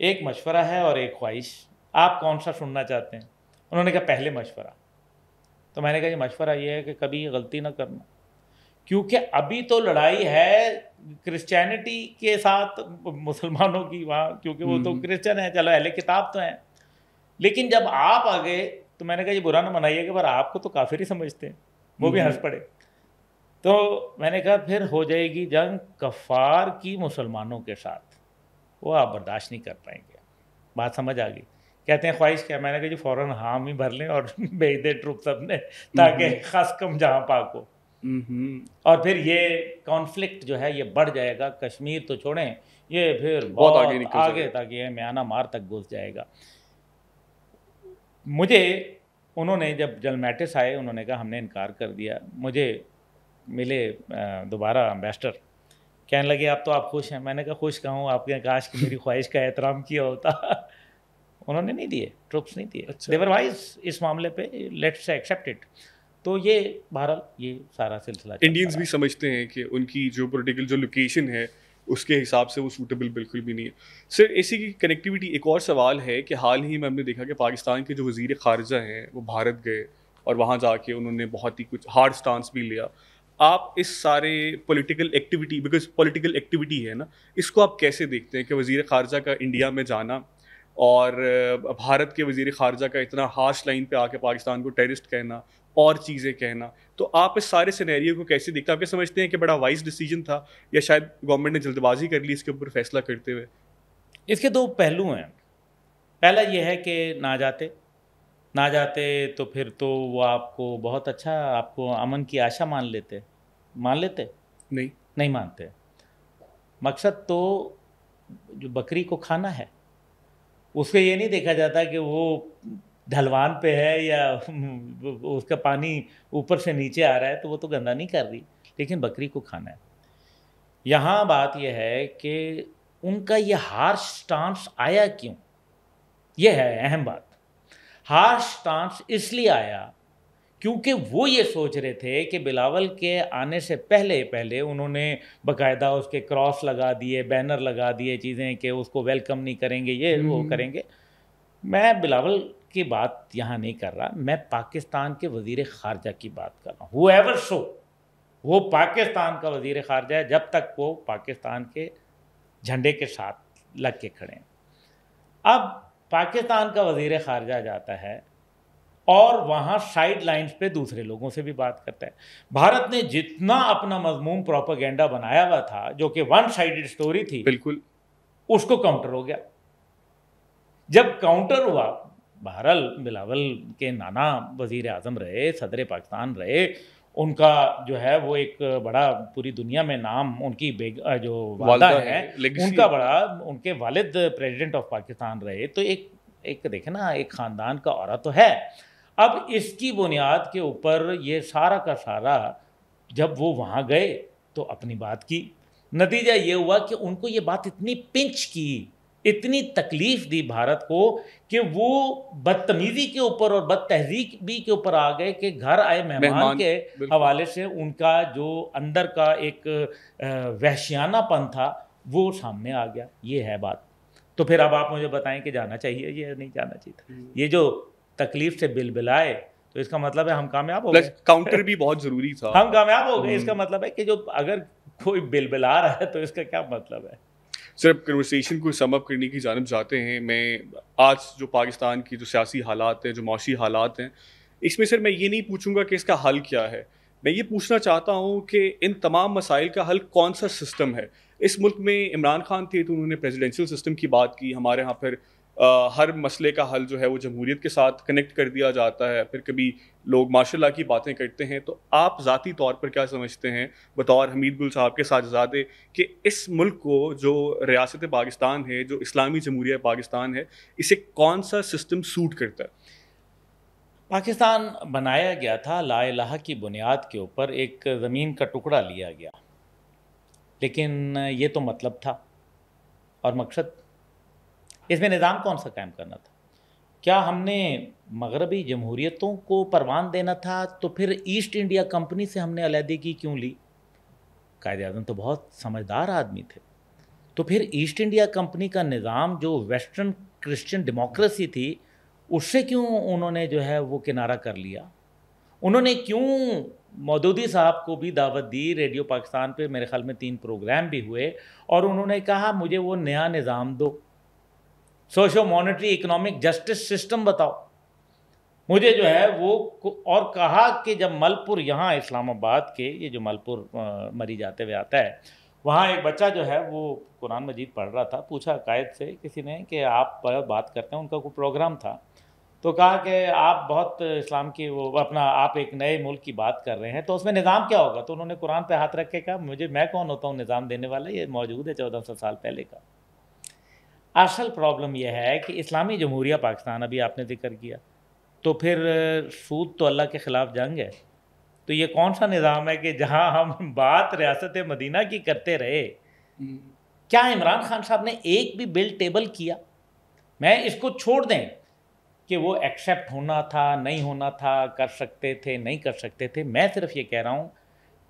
एक मशवरा है और एक ख्वाहिश आप कौन सा सुनना चाहते हैं उन्होंने कहा पहले मशवरा तो मैंने कहा ये मशवरा ये है कि कभी गलती ना करना क्योंकि अभी तो लड़ाई है क्रिश्चियनिटी के साथ मुसलमानों की वहाँ क्योंकि वो तो क्रिश्चियन हम्म। है चलो अहले किताब तो हैं लेकिन जब आप आ गए तो मैंने कहा ये बुरा ना मनाइएगा पर आपको तो काफिर ही समझते हैं वो भी हम्म। हंस पड़े तो मैंने कहा फिर हो जाएगी जंग कफ़ार की मुसलमानों के साथ वो आप बर्दाश्त नहीं कर पाएंगे बात समझ आ गई कहते हैं ख्वाहिश क्या मैंने कहा जी फ़ौरन ही भर लें और (laughs) भेज दें ट्रुप सब ने ताकि हम्म। खास कम जहाँ पाक हो और फिर ये कॉन्फ्लिक्ट जो है ये बढ़ जाएगा कश्मीर तो छोड़ें ये फिर बहुत, बहुत आगे आगे तक ये म्याना मार तक घुस जाएगा मुझे उन्होंने जब मैटिस आए उन्होंने कहा हमने इनकार कर दिया मुझे मिले दोबारा एम्बेसडर कहने लगे आप तो आप खुश हैं मैंने कहा खुश कहा आपके काश की मेरी ख्वाहिश का एहतराम किया होता (laughs) उन्होंने नहीं दिए ट्रुप्स नहीं दिए देवर अच्छा। वाइज इस मामले पे लेट्स एक्सेप्ट इट तो ये बहरहाल ये सारा सिलसिला इंडियंस भी समझते हैं कि उनकी जो पोलिटिकल जो लोकेशन है उसके हिसाब से वो सूटेबल बिल्कुल भी नहीं है सर इसी की कनेक्टिविटी एक और सवाल है कि हाल ही में हमने देखा कि पाकिस्तान के जो वजीर खारजा हैं वो भारत गए और वहाँ जाके उन्होंने बहुत ही कुछ हार्ड स्टांस भी लिया आप इस सारे political activity because political activity है ना इसको आप कैसे देखते हैं कि वजीर खारजा का इंडिया में जाना और भारत के वजीर खारजा का इतना हार्श लाइन पे आके पाकिस्तान को टेररिस्ट कहना और चीज़ें कहना तो आप इस सारे सिनेरियो को कैसे देखते हैं आप क्या समझते हैं कि बड़ा वाइज डिसीजन था या शायद गवर्नमेंट ने जल्दबाजी कर ली इसके ऊपर फैसला करते हुए इसके दो पहलू हैं पहला ये है कि ना जाते ना जाते तो फिर तो वो आपको बहुत अच्छा आपको अमन की आशा मान लेते मान लेते नहीं नहीं मानते मकसद तो जो बकरी को खाना है उसको ये नहीं देखा जाता कि वो ढलवान पे है या (laughs) उसका पानी ऊपर से नीचे आ रहा है तो वो तो गंदा नहीं कर रही लेकिन बकरी को खाना है यहाँ बात यह है कि उनका ये हार्श स्टांस आया क्यों ये है अहम बात हार्श स्टांस इसलिए आया क्योंकि वो ये सोच रहे थे कि बिलावल के आने से पहले पहले उन्होंने बकायदा उसके क्रॉस लगा दिए बैनर लगा दिए चीज़ें कि उसको वेलकम नहीं करेंगे ये वो हम्म। करेंगे मैं बिलावल की बात यहाँ नहीं कर रहा मैं पाकिस्तान के वजीर खारजा की बात कर रहा हूँ एवर शो वो पाकिस्तान का वजीर खारजा है जब तक वो पाकिस्तान के झंडे के साथ लग के खड़े हैं अब पाकिस्तान का वजीर खारजा जाता है और वहाँ साइड लाइन्स पे दूसरे लोगों से भी बात करता है भारत ने जितना अपना मजमून प्रोपागेंडा बनाया हुआ था जो कि वन साइडेड स्टोरी थी बिल्कुल उसको काउंटर हो गया जब काउंटर हुआ बहरहाल बिलावल के नाना वज़ी अजम रहे सदर पाकिस्तान रहे उनका जो है वो एक बड़ा पूरी दुनिया में नाम उनकी जो वादा है उनका बड़ा उनके वालिद प्रेसिडेंट ऑफ पाकिस्तान रहे तो एक एक देखे ना एक ख़ानदान का और तो है अब इसकी बुनियाद के ऊपर ये सारा का सारा जब वो वहाँ गए तो अपनी बात की नतीजा ये हुआ कि उनको ये बात इतनी पिंच की इतनी तकलीफ़ दी भारत को कि वो बदतमीज़ी के ऊपर और बद भी के ऊपर आ गए कि घर आए मेहमान के हवाले से उनका जो अंदर का एक वहशियानापन था वो सामने आ गया ये है बात तो फिर अब आप मुझे बताएं कि जाना चाहिए या नहीं जाना चाहिए हम्म। ये जो तकलीफ से बिल बिलाए तो इसका मतलब है हम कामयाब हो गए काउंटर भी बहुत ज़रूरी था हम कामयाब हो गए इसका हम्म। मतलब है कि जो अगर कोई बिल बिला रहा है तो इसका क्या मतलब है सिर्फ कन्वर्सेशन को समअप करने की जानब जाते हैं मैं आज जो पाकिस्तान की जो सियासी हालात हैं जो माशी हालात हैं इसमें सर मैं ये नहीं पूछूंगा कि इसका हल क्या है मैं ये पूछना चाहता हूँ कि इन तमाम मसाइल का हल कौन सा सिस्टम है इस मुल्क में इमरान खान थे तो उन्होंने प्रेजिडेंशियल सिस्टम की बात की हमारे यहाँ पर आ, हर मसले का हल जो है वो जमहूरीत के साथ कनेक्ट कर दिया जाता है फिर कभी लोग माशाल्लाह की बातें करते हैं तो आप ज़ाती तौर पर क्या समझते हैं बतौर हमीद गुल साहब के साहजादे कि इस मुल्क को जो रियासत पाकिस्तान है जो इस्लामी जमहूरिया पाकिस्तान है इसे कौन सा सिस्टम सूट करता है पाकिस्तान बनाया गया था लाला की बुनियाद के ऊपर एक ज़मीन का टुकड़ा लिया गया लेकिन ये तो मतलब था और मकसद इसमें निज़ाम कौन सा कायम करना था क्या हमने मगरबी जमहूरीतों को परवान देना था तो फिर ईस्ट इंडिया कंपनी से हमने अलीहदगी क्यों ली कायद अजम तो बहुत समझदार आदमी थे तो फिर ईस्ट इंडिया कंपनी का निज़ाम जो वेस्टर्न क्रिश्चियन डेमोक्रेसी थी उससे क्यों उन्होंने जो है वो किनारा कर लिया उन्होंने क्यों मौदूदी साहब को भी दावत दी रेडियो पाकिस्तान पे मेरे ख्याल में तीन प्रोग्राम भी हुए और उन्होंने कहा मुझे वो नया निज़ाम दो socio monetary economic justice system बताओ मुझे जो है वो और कहा कि जब मलपुर यहाँ इस्लामाबाद के ये जो मलपुर मरी जाते हुए आता है वहाँ एक बच्चा जो है वो कुरान मजीद पढ़ रहा था पूछा कायद से किसी ने कि आप बात करते हैं उनका कोई प्रोग्राम था तो कहा कि आप बहुत इस्लाम की वो अपना आप एक नए मुल्क की बात कर रहे हैं तो उसमें निज़ाम क्या होगा तो उन्होंने कुरान पे हाथ रख के कहा मुझे मैं कौन होता हूँ निज़ाम देने वाला ये मौजूद है चौदह सौ साल पहले का असल प्रॉब्लम यह है कि इस्लामी जमहूरिया पाकिस्तान अभी आपने जिक्र किया तो फिर सूद तो अल्लाह के ख़िलाफ़ जंग है तो ये कौन सा निज़ाम है कि जहाँ हम (laughs) बात रियासत मदीना की करते रहे क्या इमरान खान साहब ने एक भी बिल टेबल किया मैं इसको छोड़ दें कि वो एक्सेप्ट होना था नहीं होना था कर सकते थे नहीं कर सकते थे मैं सिर्फ ये कह रहा हूँ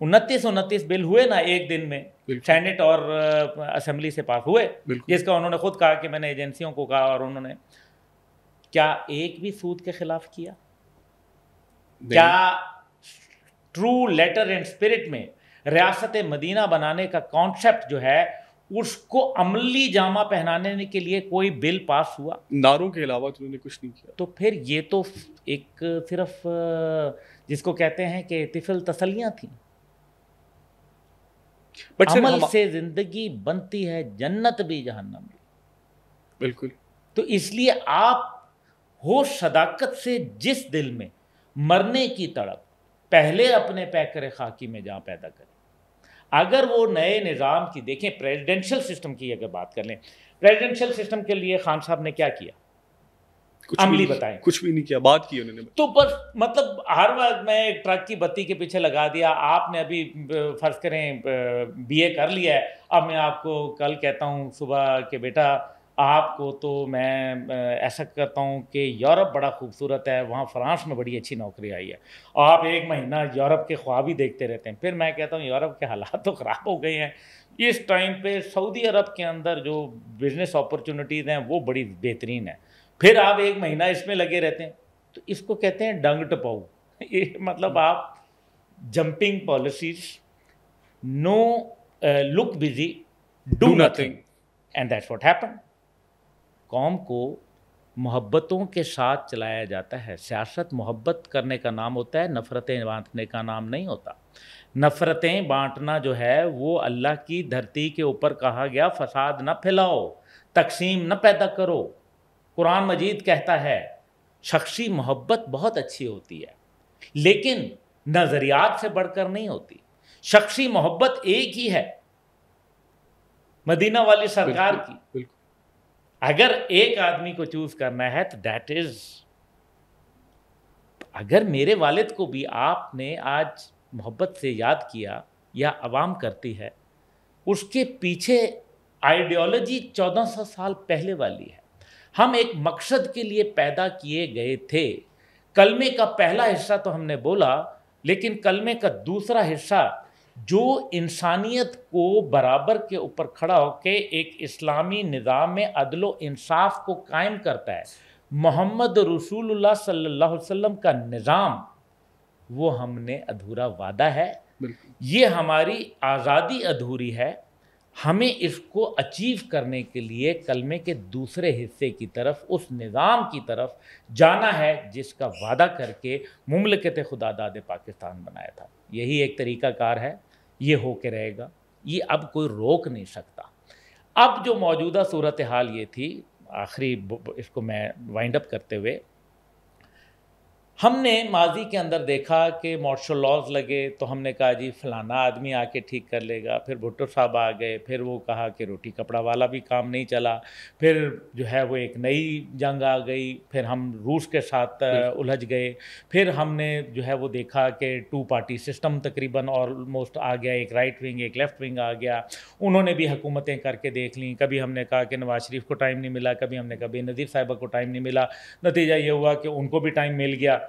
उनतीस उनतीस बिल हुए ना एक दिन में सेनेट और असेंबली से पास हुए जिसका उन्होंने खुद कहा कि मैंने एजेंसियों को कहा और उन्होंने क्या एक भी सूद के खिलाफ किया क्या ट्रू लेटर एंड स्पिरिट में रियासत मदीना बनाने का कॉन्सेप्ट जो है उसको अमली जामा पहनाने के लिए कोई बिल पास हुआ नारों के अलावा तो उन्होंने कुछ नहीं किया तो फिर ये तो एक सिर्फ जिसको कहते हैं कि तिफिल तसलियां थी बट अमल से जिंदगी बनती है जन्नत भी जहन्नम भी बिल्कुल तो इसलिए आप हो सदाकत से जिस दिल में मरने की तड़प पहले अपने पैकर खाकी में जहां पैदा करें अगर वो नए निज़ाम की देखें प्रेसिडेंशियल सिस्टम की अगर बात कर लें प्रेसिडेंशियल सिस्टम के लिए खान साहब ने क्या किया कुछ अमली बताएं कुछ भी नहीं किया बात की उन्होंने तो पर मतलब हर बार मैं एक ट्रक की बत्ती के पीछे लगा दिया आपने अभी फर्ज करें बीए कर लिया है अब मैं आपको कल कहता हूँ सुबह के बेटा आपको तो मैं ऐसा करता हूँ कि यूरोप बड़ा खूबसूरत है वहाँ फ्रांस में बड़ी अच्छी नौकरी आई है और आप एक महीना यूरोप के ख्वाब ही देखते रहते हैं फिर मैं कहता हूँ यूरोप के हालात तो ख़राब हो गए हैं इस टाइम पे सऊदी अरब के अंदर जो बिज़नेस अपॉर्चुनिटीज़ हैं वो बड़ी बेहतरीन है फिर आप एक महीना इसमें लगे रहते हैं तो इसको कहते हैं डंग टपाऊ (laughs) ये मतलब आप jumping policies no look busy do nothing and that's what happen कौम को मोहब्बतों के साथ चलाया जाता है सियासत मोहब्बत करने का नाम होता है नफ़रतें बांटने का नाम नहीं होता नफ़रतें बांटना जो है वो अल्लाह की धरती के ऊपर कहा गया फसाद न फैलाओ तकसीम न पैदा करो कुरान मजीद कहता है शख्सी मोहब्बत बहुत अच्छी होती है लेकिन नज़रियात से बढ़कर नहीं होती शख्सी मोहब्बत एक ही है मदीना वाली सरकार की बिल्कुल अगर एक आदमी को चूज करना है तो दैट इज अगर मेरे वालिद को भी आपने आज मोहब्बत से याद किया या आवाम करती है उसके पीछे आइडियोलॉजी 1400 साल पहले वाली है हम एक मकसद के लिए पैदा किए गए थे कलमे का पहला हिस्सा तो हमने बोला लेकिन कलमे का दूसरा हिस्सा जो इंसानियत को बराबर के ऊपर खड़ा होकर एक इस्लामी निज़ाम में अदलो इंसाफ को कायम करता है मोहम्मद रसूलुल्लाह सल्लल्लाहु अलैहि वसल्लम का निज़ाम वो हमने अधूरा वादा है ये हमारी आज़ादी अधूरी है हमें इसको अचीव करने के लिए कलमे के दूसरे हिस्से की तरफ उस निज़ाम की तरफ जाना है जिसका वादा करके मुमलकत खुदा दाद पाकिस्तान बनाया था यही एक तरीक़ाकार है ये हो के रहेगा ये अब कोई रोक नहीं सकता अब जो मौजूदा सूरत हाल ये थी आखिरी इसको मैं वाइंड अप करते हुए हमने माजी के अंदर देखा कि मार्शल लॉज लगे तो हमने कहा जी फलाना आदमी आके ठीक कर लेगा फिर भुट्टो साहब आ गए फिर वो कहा कि रोटी कपड़ा वाला भी काम नहीं चला फिर जो है वो एक नई जंग आ गई फिर हम रूस के साथ उलझ गए फिर हमने जो है वो देखा कि टू पार्टी सिस्टम तकरीबन ऑलमोस्ट आ गया एक राइट विंग एक लेफ्ट विंग आ गया उन्होंने भी हुकूमतें करके देख ली कभी हमने कहा कि नवाज शरीफ को टाइम नहीं मिला कभी हमने कहा बेनज़ीर साहिबा को टाइम नहीं मिला नतीजा ये हुआ कि उनको भी टाइम मिल गया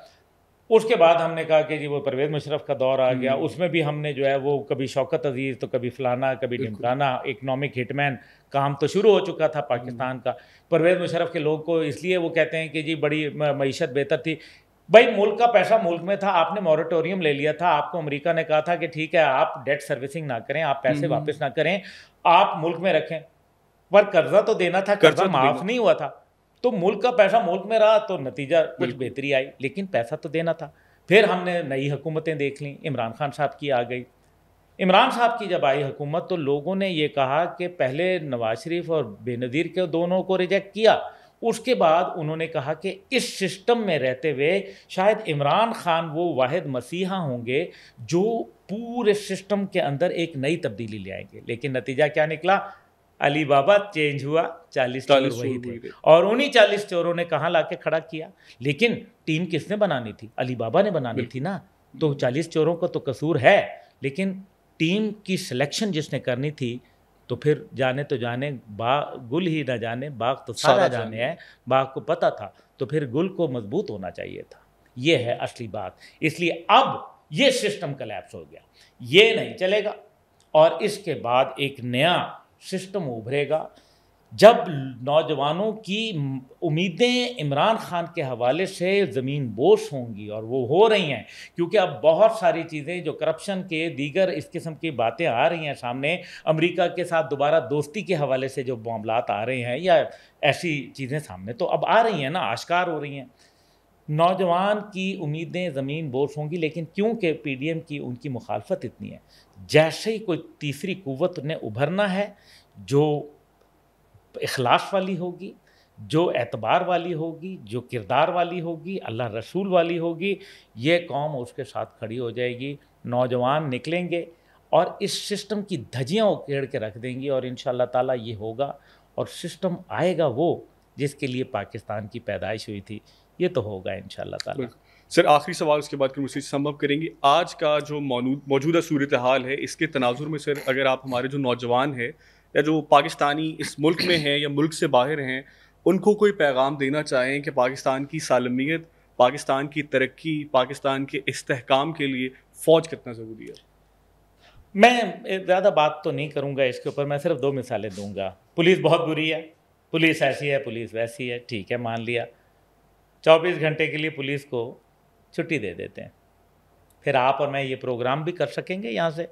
उसके बाद हमने कहा कि जी वो परवेज मुशरफ का दौर आ गया हम्म। उसमें भी हमने जो है वो कभी शौकत अजीज़ तो कभी फलाना कभी ढिमकाना इकनॉमिक हिटमैन काम तो शुरू हो चुका था पाकिस्तान हम्म। का परवेज मुशरफ के लोग को इसलिए वो कहते हैं कि जी बड़ी मीशत बेहतर थी भाई मुल्क का पैसा मुल्क में था आपने मॉरिटोरियम ले लिया था आपको अमेरिका ने कहा था कि ठीक है आप डेट सर्विसिंग ना करें आप पैसे हम्म, वापस ना करें आप मुल्क में रखें पर कर्जा तो देना था कर्जा तो माफ़ नहीं हुआ था तो मुल्क का पैसा मुल्क में रहा तो नतीजा कुछ बेहतरी आई लेकिन पैसा तो देना था फिर हमने नई हुकूमतें देख ली इमरान खान साहब की आ गई इमरान साहब की जब आई हुकूमत तो लोगों ने ये कहा कि पहले नवाज शरीफ और बेनज़ीर के दोनों को रिजेक्ट किया उसके बाद उन्होंने कहा कि इस सिस्टम में रहते हुए शायद इमरान खान वो वाहिद मसीहा होंगे जो पूरे सिस्टम के अंदर एक नई तब्दीली ले आएंगे लेकिन नतीजा क्या निकला अली बाबा चेंज हुआ चालीस चोर वही थे और उन्हीं चालीस चोरों ने कहाँ लाके खड़ा किया लेकिन टीम किसने बनानी थी अली बाबा ने बनानी थी ना तो चालीस चोरों का तो कसूर है लेकिन टीम की सिलेक्शन जिसने करनी थी तो फिर जाने तो जाने बा गुल ही ना जाने बाग तो सारा, सारा जाने हैं बाग को पता था तो फिर गुल को मजबूत होना चाहिए था ये है असली बात इसलिए अब ये सिस्टम कलेप्स हो गया ये नहीं चलेगा और इसके बाद एक नया सिस्टम उभरेगा जब नौजवानों की उम्मीदें इमरान खान के हवाले से ज़मीन बोस होंगी और वो हो रही हैं क्योंकि अब बहुत सारी चीज़ें जो करप्शन के दीगर इस किस्म की बातें आ रही हैं सामने अमेरिका के साथ दोबारा दोस्ती के हवाले से जो मामला आ रहे हैं या ऐसी चीज़ें सामने तो अब आ रही हैं ना आश्कार हो रही हैं नौजवान की उम्मीदें ज़मीन बोस होंगी लेकिन क्योंकि पी डी एम की उनकी मुखालफत इतनी है जैसे ही कोई तीसरी कुवत ने उभरना है जो इखलास वाली होगी जो एतबार वाली होगी जो किरदार वाली होगी अल्लाह रसूल वाली होगी ये कौम उसके साथ खड़ी हो जाएगी नौजवान निकलेंगे और इस सिस्टम की धजियाँ उकेड़ के रख देंगी और इन ताला ये होगा और सिस्टम आएगा वो जिसके लिए पाकिस्तान की पैदाइश हुई थी ये तो होगा इन ताला सर आखिरी सवाल उसके बाद मुझसे संभव करेंगे आज का जो मौजूदा सूरत हाल है इसके तनाजुर में सर अगर आप हमारे जो नौजवान हैं या जो पाकिस्तानी इस मुल्क में हैं या मुल्क से बाहर हैं उनको कोई पैगाम देना चाहें कि पाकिस्तान की सालमियत पाकिस्तान की तरक्की पाकिस्तान के इस्तेकाम के लिए फ़ौज कितना ज़रूरी है मैं ज़्यादा बात तो नहीं करूँगा इसके ऊपर मैं सिर्फ दो मिसालें दूंगा पुलिस बहुत बुरी है पुलिस ऐसी है पुलिस वैसी है ठीक है मान लिया 24 घंटे के लिए पुलिस को छुट्टी दे देते हैं फिर आप और मैं ये प्रोग्राम भी कर सकेंगे यहाँ से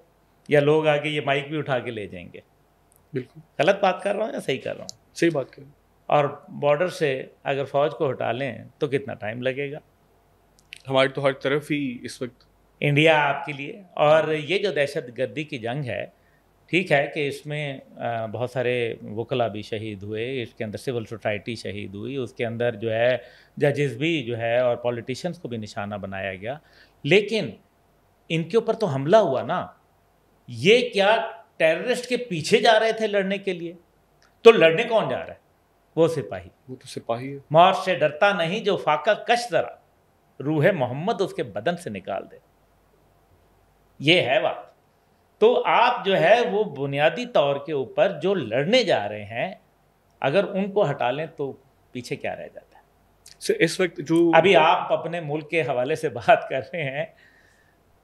या लोग आके ये माइक भी उठा के ले जाएंगे बिल्कुल गलत बात कर रहा हूँ या सही कर रहा हूँ सही बात कर रहा हूँ और बॉर्डर से अगर फौज को हटा लें तो कितना टाइम लगेगा हमारी तो हर तरफ ही इस वक्त इंडिया आपके लिए और ये जो दहशत गर्दी की जंग है ठीक है कि इसमें बहुत सारे वकला भी शहीद हुए इसके अंदर सिविल सोसाइटी शहीद हुई उसके अंदर जो है जजेस भी जो है और पॉलिटिशियंस को भी निशाना बनाया गया लेकिन इनके ऊपर तो हमला हुआ ना ये क्या टेररिस्ट के पीछे जा रहे थे लड़ने के लिए तो लड़ने कौन जा रहा है वो सिपाही वो तो सिपाही है मौत से डरता नहीं जो फाका कश जरा रूह मोहम्मद उसके बदन से निकाल दे ये है बात तो आप जो है वो बुनियादी तौर के ऊपर जो लड़ने जा रहे हैं अगर उनको हटा लें तो पीछे क्या रह जाता है सर इस वक्त जो अभी आप अपने मुल्क के हवाले से बात कर रहे हैं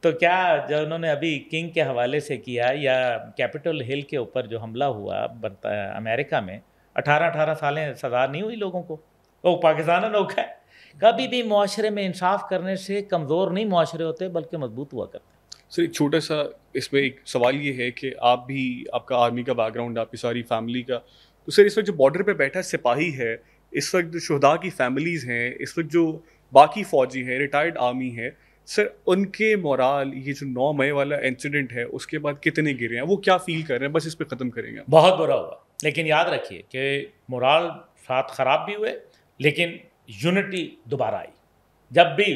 तो क्या जो उन्होंने अभी किंग के हवाले से किया या कैपिटल हिल के ऊपर जो हमला हुआ बनता है अमेरिका में अठारह अठारह सालें सजा नहीं हुई लोगों को वो पाकिस्तान अनोखा है कभी भी माशरे में इंसाफ करने से कमज़ोर नहीं माशरे होते बल्कि मजबूत हुआ करते सर एक छोटा सा इसमें एक सवाल ये है कि आप भी आपका आर्मी का बैकग्राउंड आपकी सारी फैमिली का तो सर इस वक्त जो बॉर्डर पे बैठा सिपाही है इस वक्त जो शहदा की फैमिलीज़ हैं इस वक्त जो बाकी फ़ौजी हैं रिटायर्ड आर्मी हैं सर उनके मोराल ये जो नौ मई वाला इंसिडेंट है उसके बाद कितने गिरे हैं वो क्या फील कर रहे हैं बस इस पर ख़त्म करेंगे बहुत बुरा हुआ लेकिन याद रखिए कि मोराल साथ ख़राब भी हुए लेकिन यूनिटी दोबारा आई जब भी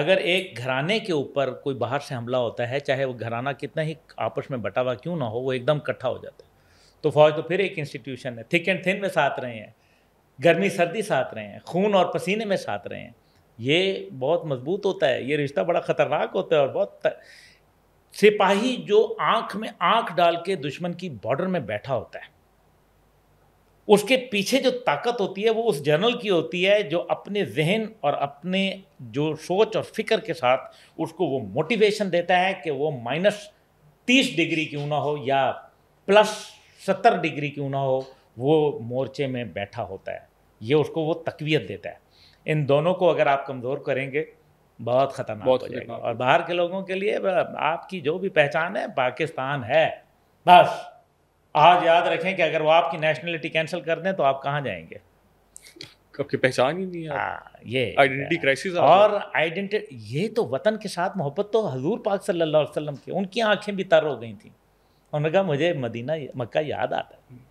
अगर एक घराने के ऊपर कोई बाहर से हमला होता है चाहे वो घराना कितना ही आपस में बटावा क्यों ना हो वो एकदम इकट्ठा हो जाता है तो फौज तो फिर एक इंस्टीट्यूशन है थिक एंड थिन में साथ रहे हैं गर्मी सर्दी साथ रहे हैं खून और पसीने में साथ रहे हैं ये बहुत मजबूत होता है ये रिश्ता बड़ा ख़तरनाक होता है और बहुत सिपाही जो आँख में आँख डाल के दुश्मन की बॉर्डर में बैठा होता है उसके पीछे जो ताकत होती है वो उस जर्नल की होती है जो अपने जहन और अपने जो सोच और फिक्र के साथ उसको वो मोटिवेशन देता है कि वो माइनस तीस डिग्री क्यों ना हो या प्लस सत्तर डिग्री क्यों ना हो वो मोर्चे में बैठा होता है ये उसको वो तकवीत देता है इन दोनों को अगर आप कमज़ोर करेंगे बहुत ख़तरनाक बहुत हो जाएगा और बाहर के लोगों के लिए आपकी जो भी पहचान है पाकिस्तान है बस आज याद रखें कि अगर वो आपकी नेशनलिटी कैंसिल कर दें तो आप कहाँ जाएंगे आपकी पहचान ही नहीं है हाँ, आ, ये आइडेंटिटी क्राइसिस और आइडेंटिटी ये तो वतन के साथ मोहब्बत तो हजूर पाक सल्लल्लाहो अलैहि वसल्लम की उनकी आंखें भी तर हो गई थी उन्होंने कहा मुझे मदीना मक्का याद आता है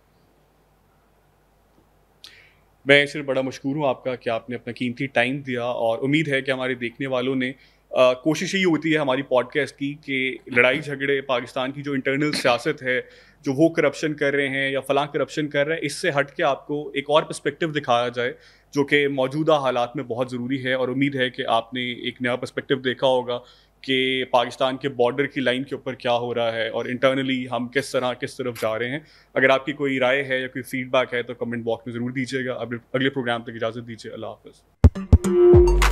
मैं सिर्फ बड़ा मशहूर हूँ आपका कि आपने अपना कीमती टाइम दिया और उम्मीद है कि हमारे देखने वालों ने कोशिश यही होती है हमारी पॉडकास्ट की कि लड़ाई झगड़े पाकिस्तान की जो इंटरनल सियासत है जो वो करप्शन कर रहे हैं या फलां करप्शन कर रहे हैं इससे हट के आपको एक और पर्सपेक्टिव दिखाया जाए जो कि मौजूदा हालात में बहुत ज़रूरी है और उम्मीद है कि आपने एक नया पर्सपेक्टिव देखा होगा कि पाकिस्तान के बॉर्डर की लाइन के ऊपर क्या हो रहा है और इंटरनली हम किस तरह किस तरफ जा रहे हैं अगर आपकी कोई राय है या कोई फीडबैक है तो कमेंट बॉक्स में ज़रूर दीजिएगा अगले प्रोग्राम तक इजाज़त दीजिए अल्लाह हाफ़